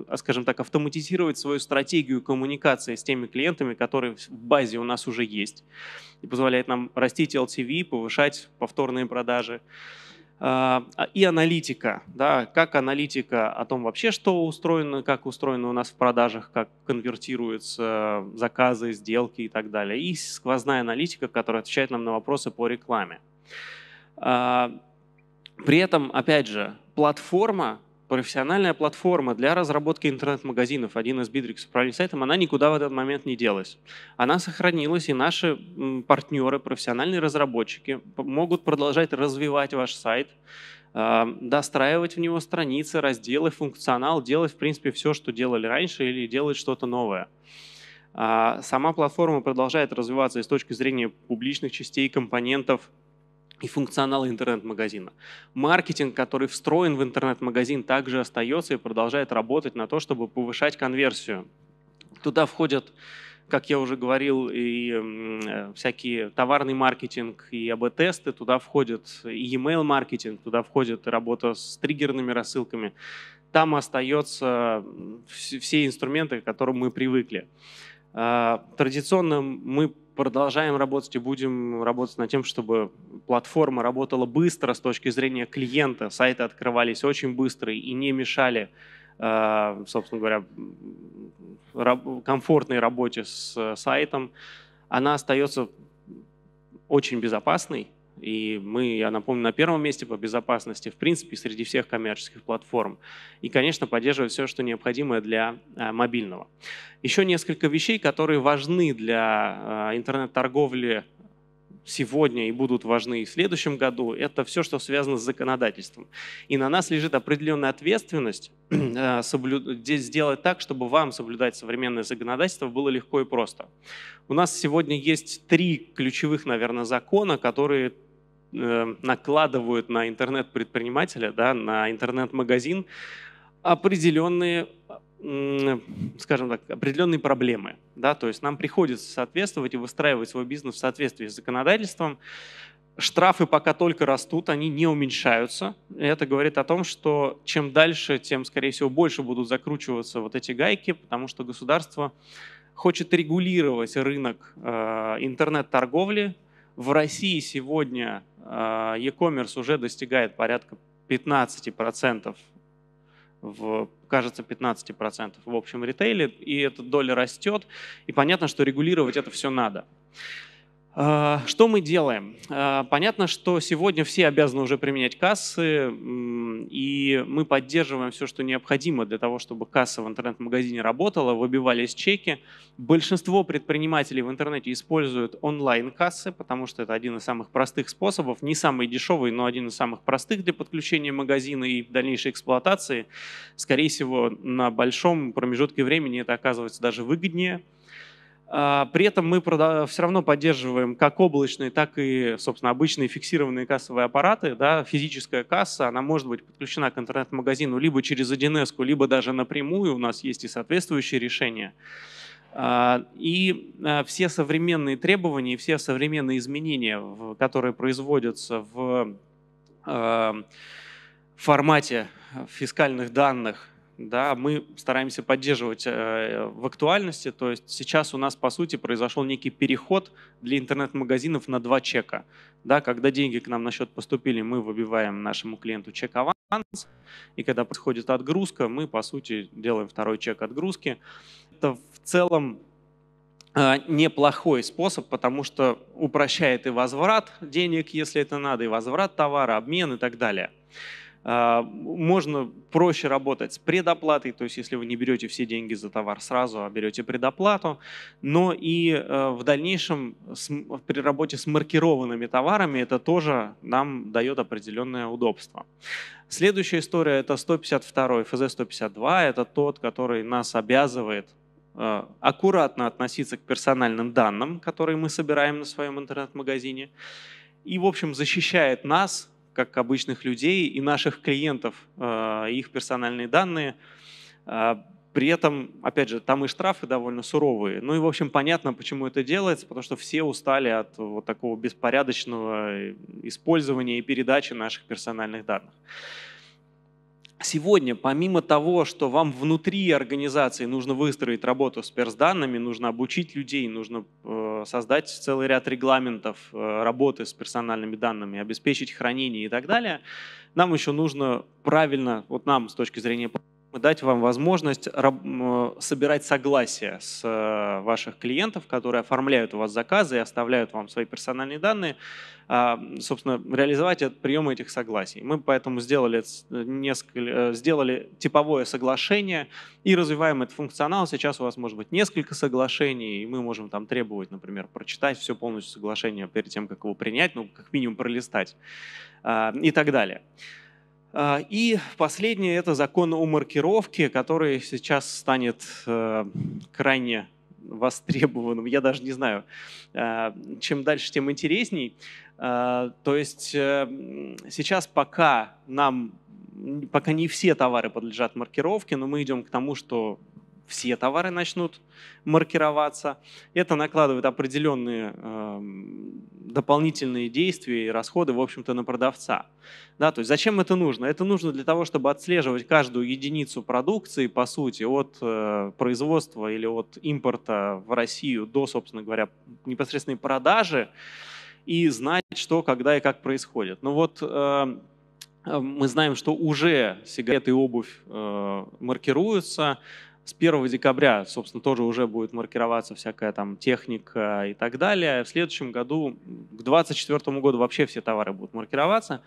э, скажем так, автоматизировать свою стратегию коммуникации с теми клиентами, которые в базе у нас уже есть, и позволяет нам растить LTV, повышать повторные продажи. А, и аналитика, да, как аналитика о том вообще, что устроено, как устроено у нас в продажах, как конвертируются заказы, сделки и так далее. И сквозная аналитика, которая отвечает нам на вопросы по рекламе. А, при этом, опять же, платформа профессиональная платформа для разработки интернет-магазинов, один из Bittrex управления сайтом, она никуда в этот момент не делась. Она сохранилась, и наши партнеры, профессиональные разработчики могут продолжать развивать ваш сайт, а, достраивать в него страницы, разделы, функционал, делать, в принципе, все, что делали раньше, или делать что-то новое. А, сама платформа продолжает развиваться и с точки зрения публичных частей, компонентов, и функционал интернет-магазина. Маркетинг, который встроен в интернет-магазин, также остается и продолжает работать на то, чтобы повышать конверсию. Туда входят как я уже говорил, и э, всякие товарный маркетинг, и АБ-тесты, туда входят и email маркетинг, туда входит работа с триггерными рассылками. Там остаются все инструменты, к которым мы привыкли. А, традиционно мы продолжаем работать и будем работать над тем, чтобы платформа работала быстро с точки зрения клиента, сайты открывались очень быстро и не мешали, а, собственно говоря, комфортной работе с э, сайтом. Она остается очень безопасной, и мы, я напомню, на первом месте по безопасности, в принципе, среди всех коммерческих платформ. И, конечно, поддерживать все, что необходимо для а, мобильного. Еще несколько вещей, которые важны для а, интернет-торговли сегодня и будут важны и в следующем году, это все, что связано с законодательством. И на нас лежит определенная ответственность а, сделать так, чтобы вам соблюдать современное законодательство было легко и просто. У нас сегодня есть три ключевых, наверное, закона, которые Эм, накладывают на интернет-предпринимателя, да, на интернет-магазин определенные, скажем так, определенные проблемы. Да? То есть нам приходится соответствовать и выстраивать свой бизнес в соответствии с законодательством. Штрафы пока только растут, они не уменьшаются. Это говорит о том, что чем дальше, тем, скорее всего, больше будут закручиваться вот эти гайки, потому что государство хочет регулировать рынок э, интернет-торговли. В России сегодня Э, e-commerce уже достигает порядка 15%, в, кажется, 15% в общем ритейле, и эта доля растет, и понятно, что регулировать это все надо. А, что мы делаем? А, понятно, что сегодня все обязаны уже применять кассы, и мы поддерживаем все, что необходимо для того, чтобы касса в интернет-магазине работала, выбивались чеки. Большинство предпринимателей в интернете используют онлайн-кассы, потому что это один из самых простых способов, не самый дешевый, но один из самых простых для подключения магазина и дальнейшей эксплуатации. Скорее всего, на большом промежутке времени это оказывается даже выгоднее – а, при этом мы все равно поддерживаем как облачные, так и, собственно, обычные фиксированные кассовые аппараты. Да? Физическая касса, она может быть подключена к интернет-магазину либо через 1С, либо даже напрямую. У нас есть и соответствующие решения. А, а, и все современные требования, все современные изменения, которые производятся в формате фискальных данных да, мы стараемся поддерживать э, в актуальности. То есть сейчас у нас, по сути, произошел некий переход для интернет-магазинов на два чека. Да, когда деньги к нам на счет поступили, мы выбиваем нашему клиенту чек аванс, и когда происходит отгрузка, мы, по сути, делаем второй чек отгрузки. Это в целом а, неплохой способ, потому что упрощает и возврат денег, если это надо, и возврат товара, обмен и так далее. А, можно проще работать с предоплатой, то есть если вы не берете все деньги за товар сразу, а берете предоплату. Но и э, в дальнейшем при работе с маркированными товарами это тоже нам дает определенное удобство. Следующая история – это 152 ФЗ-152. Это тот, который нас обязывает э, аккуратно относиться к персональным данным, которые мы собираем на своем интернет-магазине. И, в общем, защищает нас как обычных людей и наших клиентов, э, их персональные данные. Э, при этом, опять же, там и штрафы довольно суровые. Ну и, в общем, понятно, почему это делается, потому что все устали от вот такого беспорядочного э, использования и передачи наших персональных данных. Сегодня, помимо того, что вам внутри организации нужно выстроить работу с персданными, нужно обучить людей, нужно э, создать целый ряд регламентов э, работы с персональными данными, обеспечить хранение и так далее, нам еще нужно правильно, вот нам с точки зрения дать вам возможность э, собирать согласие с э, ваших клиентов, которые оформляют у вас заказы и оставляют вам свои персональные данные, а, собственно, реализовать этот прием этих согласий. Мы поэтому сделали, э, несколько, сделали типовое соглашение и развиваем этот функционал. Сейчас у вас может быть несколько соглашений, и мы можем там требовать, например, прочитать все полностью соглашение перед тем, как его принять, ну, как минимум пролистать а, и так далее. А, и последнее – это закон о маркировке, который сейчас станет э, крайне востребованным. Я даже не знаю. Э, чем дальше, тем интересней. Э, то есть сейчас пока нам пока не все товары подлежат маркировке, но мы идем к тому, что все товары начнут маркироваться. Это накладывает определенные э, дополнительные действия и расходы, в общем-то, на продавца. Да, то есть зачем это нужно? Это нужно для того, чтобы отслеживать каждую единицу продукции, по сути, от э, производства или от импорта в Россию до, собственно говоря, непосредственной продажи и знать, что, когда и как происходит. Ну вот э, э мы знаем, что уже сигареты и обувь э, маркируются, с 1 декабря, собственно, тоже уже будет маркироваться всякая там техника и так далее. В следующем году, к 2024 году вообще все товары будут маркироваться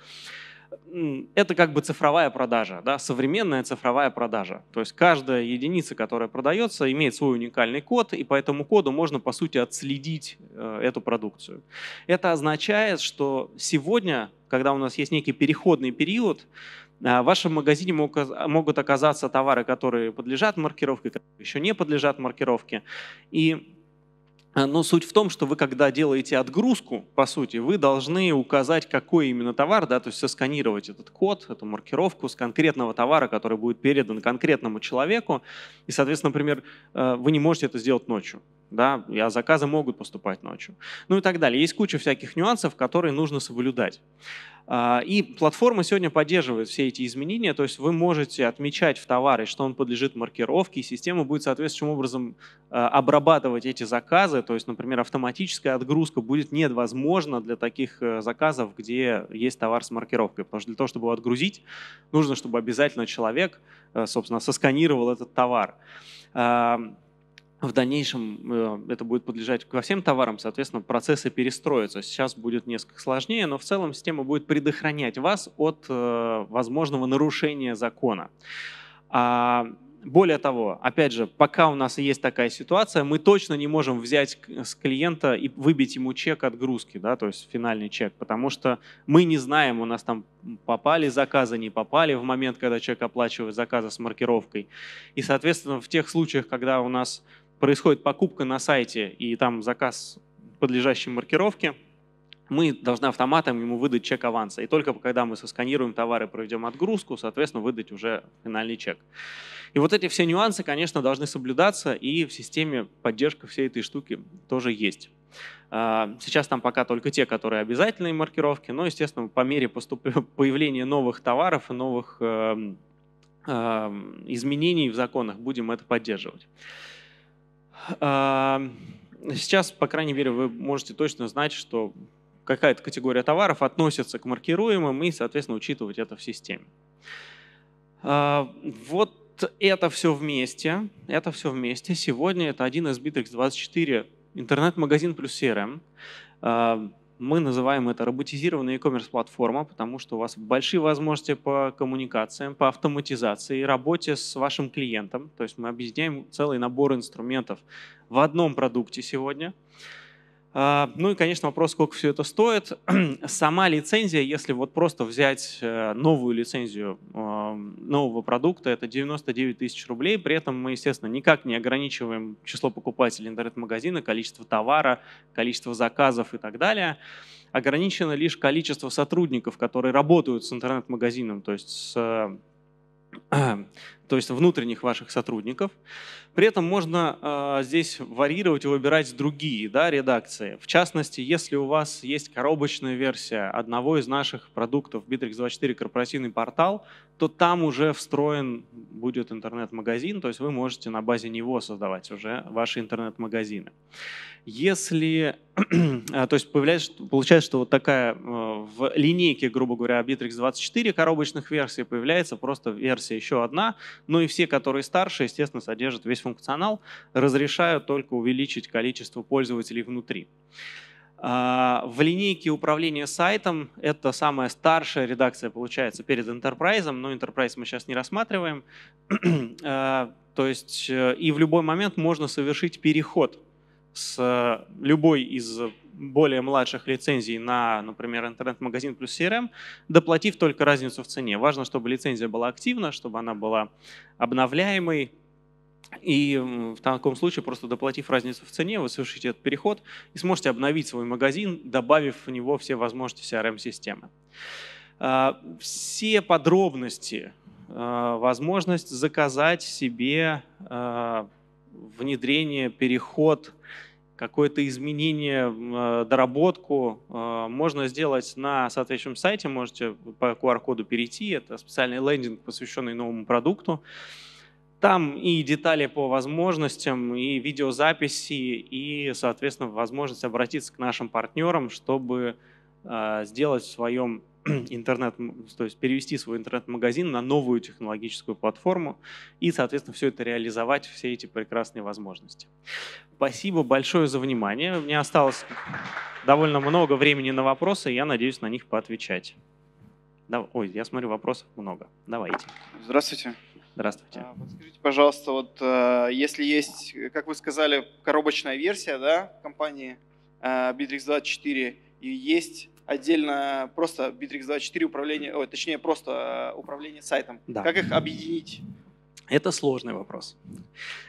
это как бы цифровая продажа, да, современная цифровая продажа. То есть каждая единица, которая продается, имеет свой уникальный код, и по этому коду можно, по сути, отследить э, эту продукцию. Это означает, что сегодня, когда у нас есть некий переходный период, а, в вашем магазине могут оказаться товары, которые подлежат маркировке, которые еще не подлежат маркировке. И а, но суть в том, что вы, когда делаете отгрузку, по сути, вы должны указать, какой именно товар, да, то есть сосканировать этот код, эту маркировку с конкретного товара, который будет передан конкретному человеку. И, соответственно, например, э, вы не можете это сделать ночью да, а заказы могут поступать ночью. Ну и так далее. Есть куча всяких нюансов, которые нужно соблюдать. А, и платформа сегодня поддерживает все эти изменения, то есть вы можете отмечать в товаре, что он подлежит маркировке, и система будет соответствующим образом а, обрабатывать эти заказы, то есть, например, автоматическая отгрузка будет невозможна для таких э, заказов, где есть товар с маркировкой, потому что для того, чтобы его отгрузить, нужно, чтобы обязательно человек, э, собственно, сосканировал этот товар. А, в дальнейшем э, это будет подлежать ко всем товарам, соответственно, процессы перестроятся. Сейчас будет несколько сложнее, но в целом система будет предохранять вас от э, возможного нарушения закона. А, более того, опять же, пока у нас есть такая ситуация, мы точно не можем взять с клиента и выбить ему чек отгрузки, да, то есть финальный чек, потому что мы не знаем, у нас там попали заказы, не попали в момент, когда человек оплачивает заказы с маркировкой. И, соответственно, в тех случаях, когда у нас происходит покупка на сайте и там заказ подлежащей маркировки, мы должны автоматом ему выдать чек аванса. И только когда мы сосканируем товары, проведем отгрузку, соответственно, выдать уже финальный чек. И вот эти все нюансы, конечно, должны соблюдаться, и в системе поддержка всей этой штуки тоже есть. А, сейчас там пока только те, которые обязательные маркировки, но, естественно, по мере поступ... появления новых товаров и новых эм, эм, изменений в законах будем это поддерживать. Сейчас, по крайней мере, вы можете точно знать, что какая-то категория товаров относится к маркируемым и, соответственно, учитывать это в системе. А, вот это все вместе, это все вместе. Сегодня это один из BitX24 интернет-магазин плюс CRM. Мы называем это роботизированная e-commerce платформа, потому что у вас большие возможности по коммуникациям, по автоматизации, работе с вашим клиентом. То есть мы объединяем целый набор инструментов в одном продукте сегодня. А, ну и, конечно, вопрос, сколько все это стоит. Сама лицензия, если вот просто взять э, новую лицензию а, нового продукта, это 99 тысяч рублей. При этом мы, естественно, никак не ограничиваем число покупателей интернет-магазина, количество товара, количество заказов и так далее. Ограничено лишь количество сотрудников, которые работают с интернет-магазином, то есть с то есть внутренних ваших сотрудников. При этом можно э, здесь варьировать и выбирать другие да, редакции. В частности, если у вас есть коробочная версия одного из наших продуктов Bittrex24 корпоративный портал, то там уже встроен будет интернет-магазин, то есть вы можете на базе него создавать уже ваши интернет-магазины. Если, э, то есть появляется, получается, что вот такая э, в линейке, грубо говоря, Bittrex24 коробочных версий появляется просто версия еще одна, ну и все, которые старше, естественно, содержат весь функционал, разрешают только увеличить количество пользователей внутри. А, в линейке управления сайтом это самая старшая редакция получается перед Enterprise, но Enterprise мы сейчас не рассматриваем. А, то есть э, и в любой момент можно совершить переход с любой из более младших лицензий на, например, интернет-магазин плюс CRM, доплатив только разницу в цене. Важно, чтобы лицензия была активна, чтобы она была обновляемой, и в таком случае, просто доплатив разницу в цене, вы совершите этот переход и сможете обновить свой магазин, добавив в него все возможности CRM-системы. А, все подробности, а, возможность заказать себе а, внедрение, переход – какое-то изменение, э, доработку э, можно сделать на соответствующем сайте, можете по QR-коду перейти, это специальный лендинг, посвященный новому продукту. Там и детали по возможностям, и видеозаписи, и, соответственно, возможность обратиться к нашим партнерам, чтобы э, сделать в своем интернет, то есть перевести свой интернет-магазин на новую технологическую платформу и, соответственно, все это реализовать, все эти прекрасные возможности. Спасибо большое за внимание. Мне осталось довольно много времени на вопросы, и я надеюсь на них поотвечать. ой, я смотрю, вопросов много. Давайте. Здравствуйте. Здравствуйте. А, скажите, пожалуйста, вот э, если есть, как вы сказали, коробочная версия да, компании э, Bitrix24, и есть отдельно просто Bittrex24 управление, ой, точнее просто э, управление сайтом. Да. Как их объединить? Это сложный вопрос.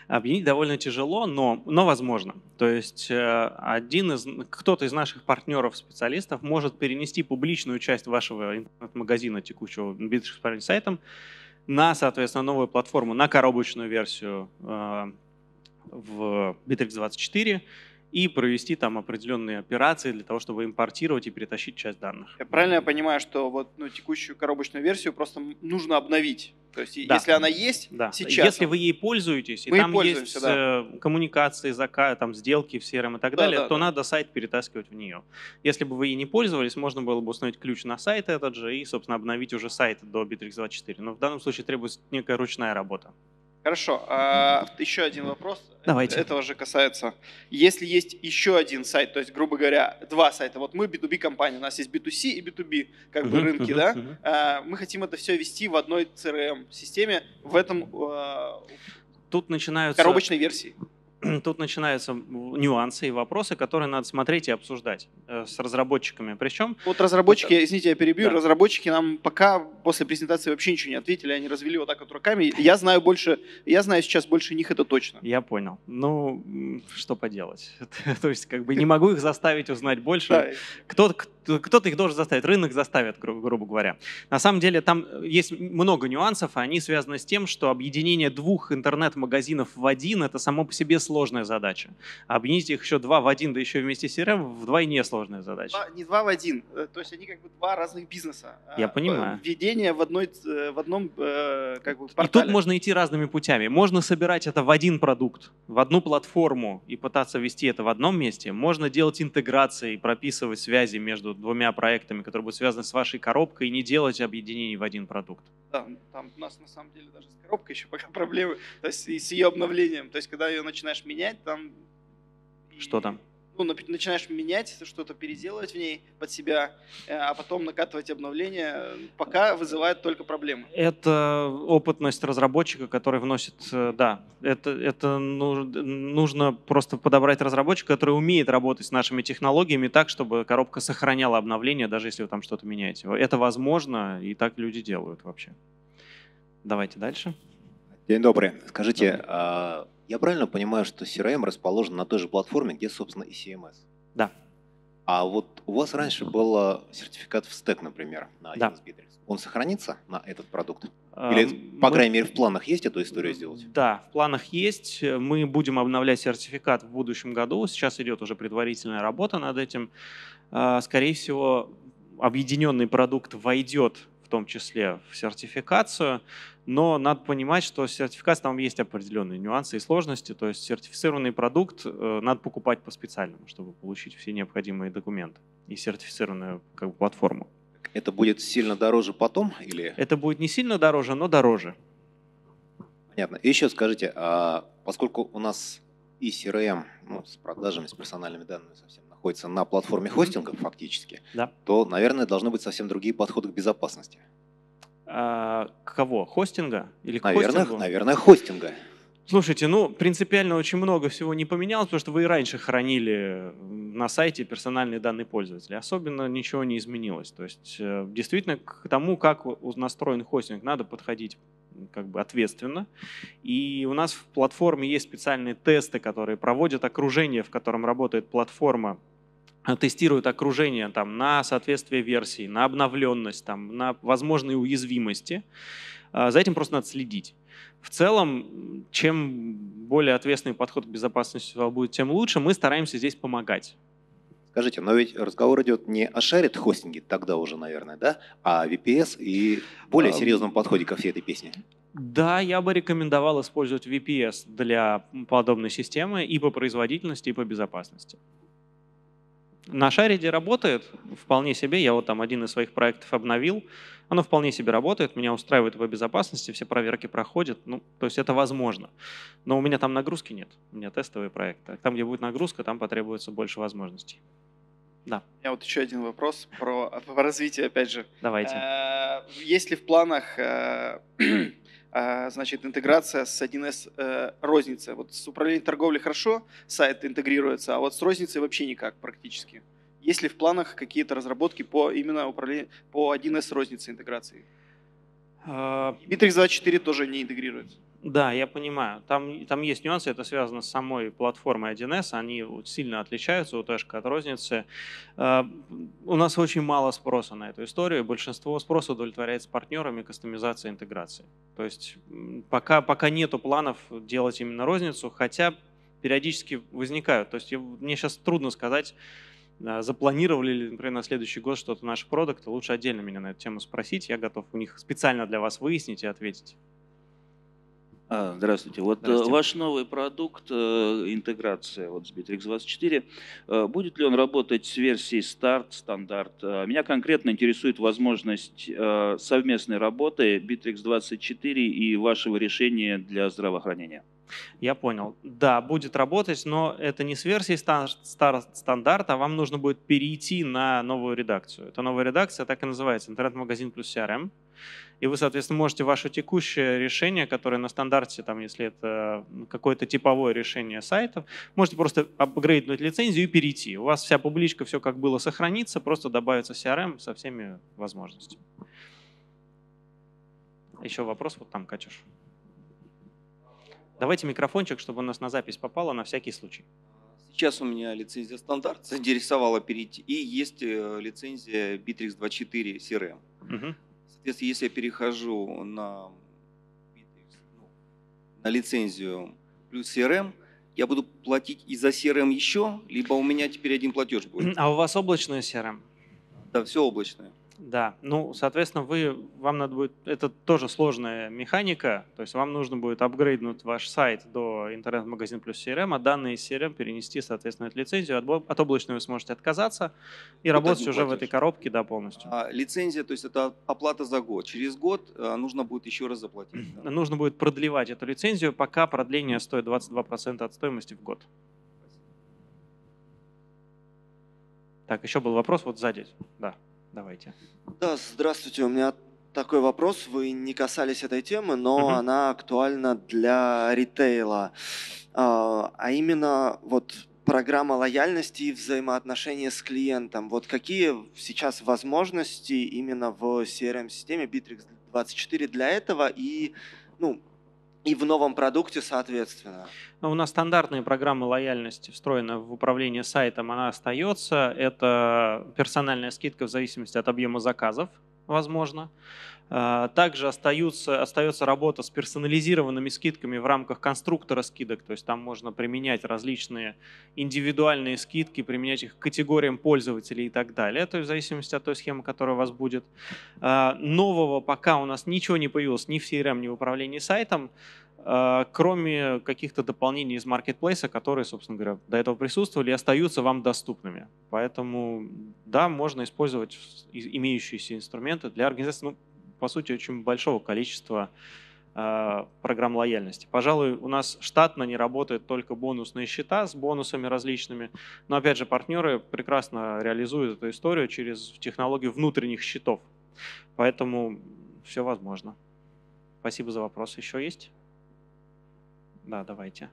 Объединить довольно тяжело, но, но возможно. То есть э, один из, кто-то из наших партнеров-специалистов может перенести публичную часть вашего интернет-магазина текущего Bittrex управления сайтом на, соответственно, новую платформу, на коробочную версию э, в Bittrex24, и провести там определенные операции для того, чтобы импортировать и перетащить часть данных. Правильно я понимаю, что вот ну, текущую коробочную версию просто нужно обновить? То есть, да. если она есть да. сейчас. Если вы ей пользуетесь, Мы и там есть да. Э, коммуникации, зака, там сделки в сером и так да, далее, да, то да. надо сайт перетаскивать в нее. Если бы вы ей не пользовались, можно было бы установить ключ на сайт этот же и, собственно, обновить уже сайт до Bittrex 24. Но в данном случае требуется некая ручная работа. Хорошо. А, еще один вопрос. Давайте. Этого же касается. Если есть еще один сайт, то есть, грубо говоря, два сайта. Вот мы B2B компания, у нас есть B2C и B2B, как бы рынки, да? А, мы хотим это все вести в одной CRM-системе. В этом а, тут начинаются... Коробочной версии. тут начинаются нюансы и вопросы, которые надо смотреть и обсуждать э, с разработчиками. Причем... Вот разработчики, вот, извините, я перебью, да. разработчики нам пока после презентации вообще ничего не ответили, они развели вот так вот руками. Я знаю больше, я знаю сейчас больше них это точно. Я понял. Ну, что поделать. То есть, как бы не могу их заставить узнать больше. Кто-то кто-то их должен заставить, рынок заставит, гру- грубо говоря. На самом деле там э, есть много нюансов, они связаны с тем, что объединение двух интернет-магазинов в один – это само по себе сложная задача. А объединить их еще два в один, да еще вместе с CRM – вдвойне сложная задача. Два, не два в один, э, то есть они как бы два разных бизнеса. А, Я а, понимаю. Введение в, одной, в одном как бы, портале. И тут можно идти разными путями. Можно собирать это в один продукт, в одну платформу и пытаться вести это в одном месте. Можно делать интеграции, прописывать связи между двумя проектами, которые будут связаны с вашей коробкой, и не делать объединений в один продукт? Да, там у нас на самом деле даже с коробкой еще пока проблемы, то есть и с ее обновлением. То есть когда ее начинаешь менять, там... Что там? ну, начинаешь менять что-то, переделывать в ней под себя, э, а потом накатывать обновления, пока вызывает только проблемы. Это опытность разработчика, который вносит, э, да, это, это ну, нужно просто подобрать разработчика, который умеет работать с нашими технологиями так, чтобы коробка сохраняла обновления, даже если вы там что-то меняете. Это возможно, и так люди делают вообще. Давайте дальше. День добрый. Скажите, а я правильно понимаю, что CRM расположен на той же платформе, где, собственно, и CMS? Да. А вот у вас раньше был а, сертификат в стек, например, на один да. Он сохранится на этот продукт? Эм, Или, мы... по ну, крайней мере, в планах есть эту историю сделать? Да, в планах есть. Мы будем обновлять сертификат в будущем году. Сейчас идет уже предварительная работа над этим. А, скорее всего, объединенный продукт войдет в том числе в сертификацию но надо понимать, что сертификат там есть определенные нюансы и сложности, то есть сертифицированный продукт э, надо покупать по специальному, чтобы получить все необходимые документы и сертифицированную как бы, платформу. Это будет сильно дороже потом или? Это будет не сильно дороже, но дороже. Понятно. И еще скажите, а поскольку у нас и CRM эм, ну, с продажами, с персональными данными совсем находится на платформе хостинга фактически, да. то, наверное, должны быть совсем другие подходы к безопасности. А, кого? Хостинга? Или наверное, хостингу? наверное, хостинга. Слушайте, ну, принципиально очень много всего не поменялось, потому что вы и раньше хранили на сайте персональные данные пользователя. Особенно ничего не изменилось. То есть, э, действительно, к тому, как настроен хостинг, надо подходить как бы ответственно. И у нас в платформе есть специальные тесты, которые проводят окружение, в котором работает платформа Э, тестируют окружение там, на соответствие версии, на обновленность, там, на возможные уязвимости. Э, за этим просто надо следить. В целом, чем более ответственный подход к безопасности будет, тем лучше. Мы стараемся здесь помогать. Скажите, но ведь разговор идет не о шарит хостинге тогда уже, наверное, да, а о VPS и более э, серьезном подходе ко всей этой песне. Да, я бы рекомендовал использовать VPS для подобной системы и по производительности, и по безопасности. На шариде работает вполне себе. Я вот там один из своих проектов обновил. Оно вполне себе работает, меня устраивает по безопасности, все проверки проходят. Ну, то есть это возможно. Но у меня там нагрузки нет. У меня тестовый проект. А там, где будет нагрузка, там потребуется больше возможностей. Да. У меня вот еще один вопрос про развитие, опять же. Давайте. Э, есть ли в планах э, А, значит, интеграция с 1С э, розницы. Вот с управлением торговли хорошо сайт интегрируется, а вот с розницей вообще никак практически. Есть ли в планах какие-то разработки по именно управлению, по 1С рознице интеграции? А, Битрикс 24 тоже не интегрируется. Да, я понимаю. Там, там есть нюансы, это связано с самой платформой 1С, они сильно отличаются у Тэшка от розницы. Э, у нас очень мало спроса на эту историю, большинство спроса удовлетворяется партнерами кастомизации интеграции. То есть пока, пока нету планов делать именно розницу, хотя периодически возникают. То есть мне сейчас трудно сказать, э, запланировали ли, например, на следующий год что-то наш продукт. лучше отдельно меня на эту тему спросить, я готов у них специально для вас выяснить и ответить. А, здравствуйте. Вот э, здравствуйте. ваш новый продукт, э, интеграция вот с Bittrex24, э, будет ли он работать с версией старт, стандарт? Меня конкретно интересует возможность совместной работы Bittrex24 и вашего решения для здравоохранения. Я понял. Да, будет работать, но это не с версией стандарта, а вам нужно будет перейти на новую редакцию. Это новая редакция, так и называется, интернет-магазин плюс CRM и вы, соответственно, можете ваше текущее решение, которое на стандарте, там, если это какое-то типовое решение сайтов, можете просто апгрейднуть лицензию и перейти. У вас вся публичка, все как было, сохранится, просто добавится CRM со всеми возможностями. Еще вопрос вот там, Катюш. Давайте микрофончик, чтобы у нас на запись попало на всякий случай. Сейчас у меня лицензия стандарт, заинтересовала перейти. И есть э, лицензия Bittrex 2.4 CRM. Угу. Соответственно, если я перехожу на, ну, на лицензию плюс CRM, эм, я буду платить и за CRM эм еще, либо у меня теперь один платеж будет. А у вас облачное CRM? Эм? Да, все облачное да. Ну, соответственно, вы, вам надо будет, это тоже сложная механика, то есть вам нужно будет апгрейднуть ваш сайт до интернет-магазин плюс CRM, эм, а данные из CRM эм перенести, соответственно, от лицензию, от, от облачной вы сможете отказаться и вот ну, работать уже в этой коробке, да, полностью. А, лицензия, то есть это оплата за год. Через год э, нужно будет еще раз заплатить. Да? Нужно будет продлевать эту лицензию, пока продление стоит 22% от стоимости в год. Так, еще был вопрос вот сзади, да. Давайте. Да, здравствуйте. У меня такой вопрос. Вы не касались этой темы, но Uh -huh. она актуальна для ритейла. А, а именно вот программа лояльности и взаимоотношения с клиентом. Вот какие сейчас возможности именно в CRM-системе Bittrex 24 для этого и ну, и в новом продукте, соответственно. у нас стандартная программа лояльности встроена в управление сайтом, она остается. Это персональная скидка в зависимости от объема заказов возможно. А, также остаются, остается работа с персонализированными скидками в рамках конструктора скидок, то есть там можно применять различные индивидуальные скидки, применять их к категориям пользователей и так далее, то есть в зависимости от той схемы, которая у вас будет. А, нового пока у нас ничего не появилось ни в CRM, ни в управлении сайтом. Э, кроме каких-то дополнений из маркетплейса, которые, собственно говоря, до этого присутствовали и остаются вам доступными. Поэтому, да, можно использовать имеющиеся инструменты для организации, ну, по сути, очень большого количества э, программ лояльности. Пожалуй, у нас штатно не работают только бонусные счета с бонусами различными, но опять же партнеры прекрасно реализуют эту историю через технологию внутренних счетов. Поэтому все возможно. Спасибо за вопрос. Еще есть? Да, давайте.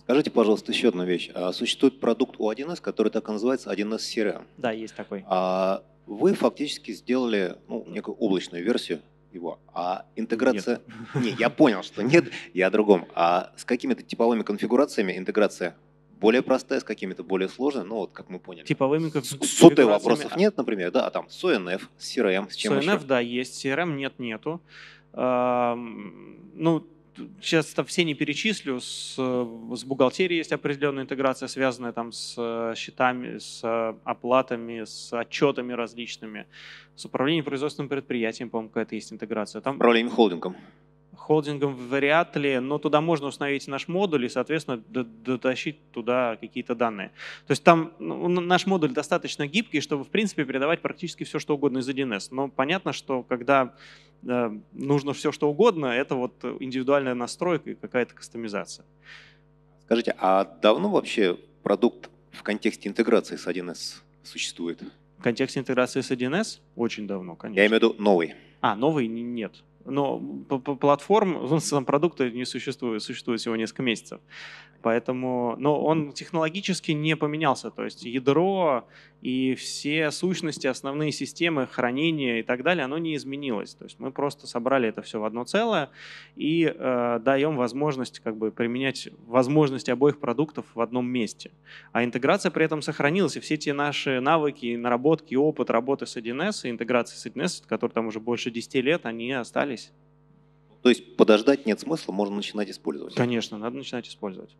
Скажите, пожалуйста, еще одну вещь. А существует продукт у 1С, который так и называется 1С CRM. Эм? Да, есть такой. А вы фактически сделали ну, некую облачную версию его. А интеграция... Нет. Не, я понял, что нет, я о другом. А с какими-то типовыми конфигурациями интеграция более простая, с какими-то более сложными, ну вот как мы поняли. Типовыми конфигурациями. С вопросов а. нет, например, да, а там с ONF, с CRM, с чем с ONF, да, есть, CRM эм, нет, нету. Ну, часто все не перечислю. С, э, с бухгалтерией есть определенная интеграция, связанная там с э, счетами, с э, оплатами, с отчетами различными. С управлением производственным предприятием, по-моему, какая-то есть интеграция. Там... Управлением холдингом холдингом вряд ли, но туда можно установить наш модуль и, соответственно, дотащить туда какие-то данные. То есть там ну, наш модуль достаточно гибкий, чтобы, в принципе, передавать практически все, что угодно из 1С. Но понятно, что когда э, нужно все, что угодно, это вот индивидуальная настройка и какая-то кастомизация. Скажите, а давно вообще продукт в контексте интеграции с 1С существует? В контексте интеграции с 1С? Очень давно, конечно. Я имею в виду новый. А, новый нет но платформ, ну, продукта не существует, существует всего несколько месяцев. Поэтому, но он технологически не поменялся, то есть ядро и все сущности, основные системы хранения и так далее, оно не изменилось. То есть мы просто собрали это все в одно целое и э, даем возможность как бы применять возможности обоих продуктов в одном месте. А интеграция при этом сохранилась, и все те наши навыки, наработки, опыт работы с 1С и интеграции с 1С, который там уже больше 10 лет, они остались. То есть подождать нет смысла, можно начинать использовать. Конечно, надо начинать использовать.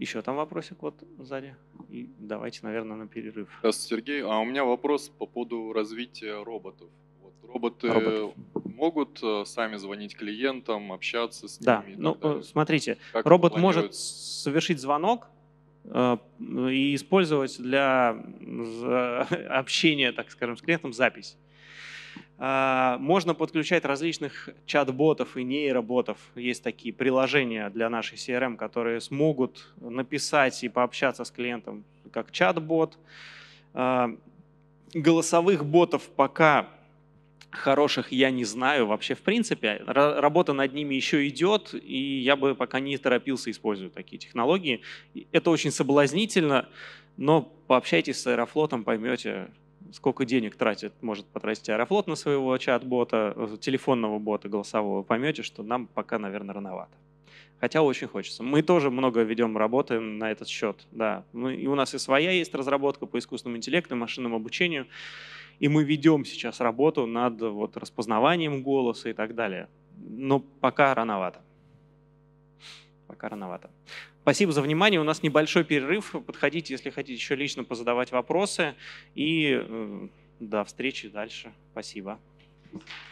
Еще там вопросик вот сзади. И давайте, наверное, на перерыв. Здравствуйте, э, Сергей, а у меня вопрос по поводу развития роботов. Вот роботы роботов. могут э, сами звонить клиентам, общаться с ними? Да, ну далее? Э, смотрите, как робот может совершить звонок, и использовать для общения, так скажем, с клиентом запись. А, можно подключать различных чат-ботов и нейроботов. Есть такие приложения для нашей CRM, которые смогут написать и пообщаться с клиентом как чат-бот. А, голосовых ботов пока хороших я не знаю вообще в принципе. Работа над ними еще идет, и я бы пока не торопился использовать такие технологии. Это очень соблазнительно, но пообщайтесь с Аэрофлотом, поймете, сколько денег тратит, может потратить Аэрофлот на своего чат-бота, э, телефонного бота голосового, поймете, что нам пока, наверное, рановато. Хотя очень хочется. Мы тоже много ведем работы на этот счет. Да. Ну, и у нас и своя есть разработка по искусственному интеллекту, машинному обучению. И мы ведем сейчас работу над вот, распознаванием голоса и так далее. Но пока рановато. Пока рановато. Спасибо за внимание. У нас небольшой перерыв. Подходите, если хотите еще лично позадавать вопросы. И э, до встречи дальше. Спасибо. Thank you.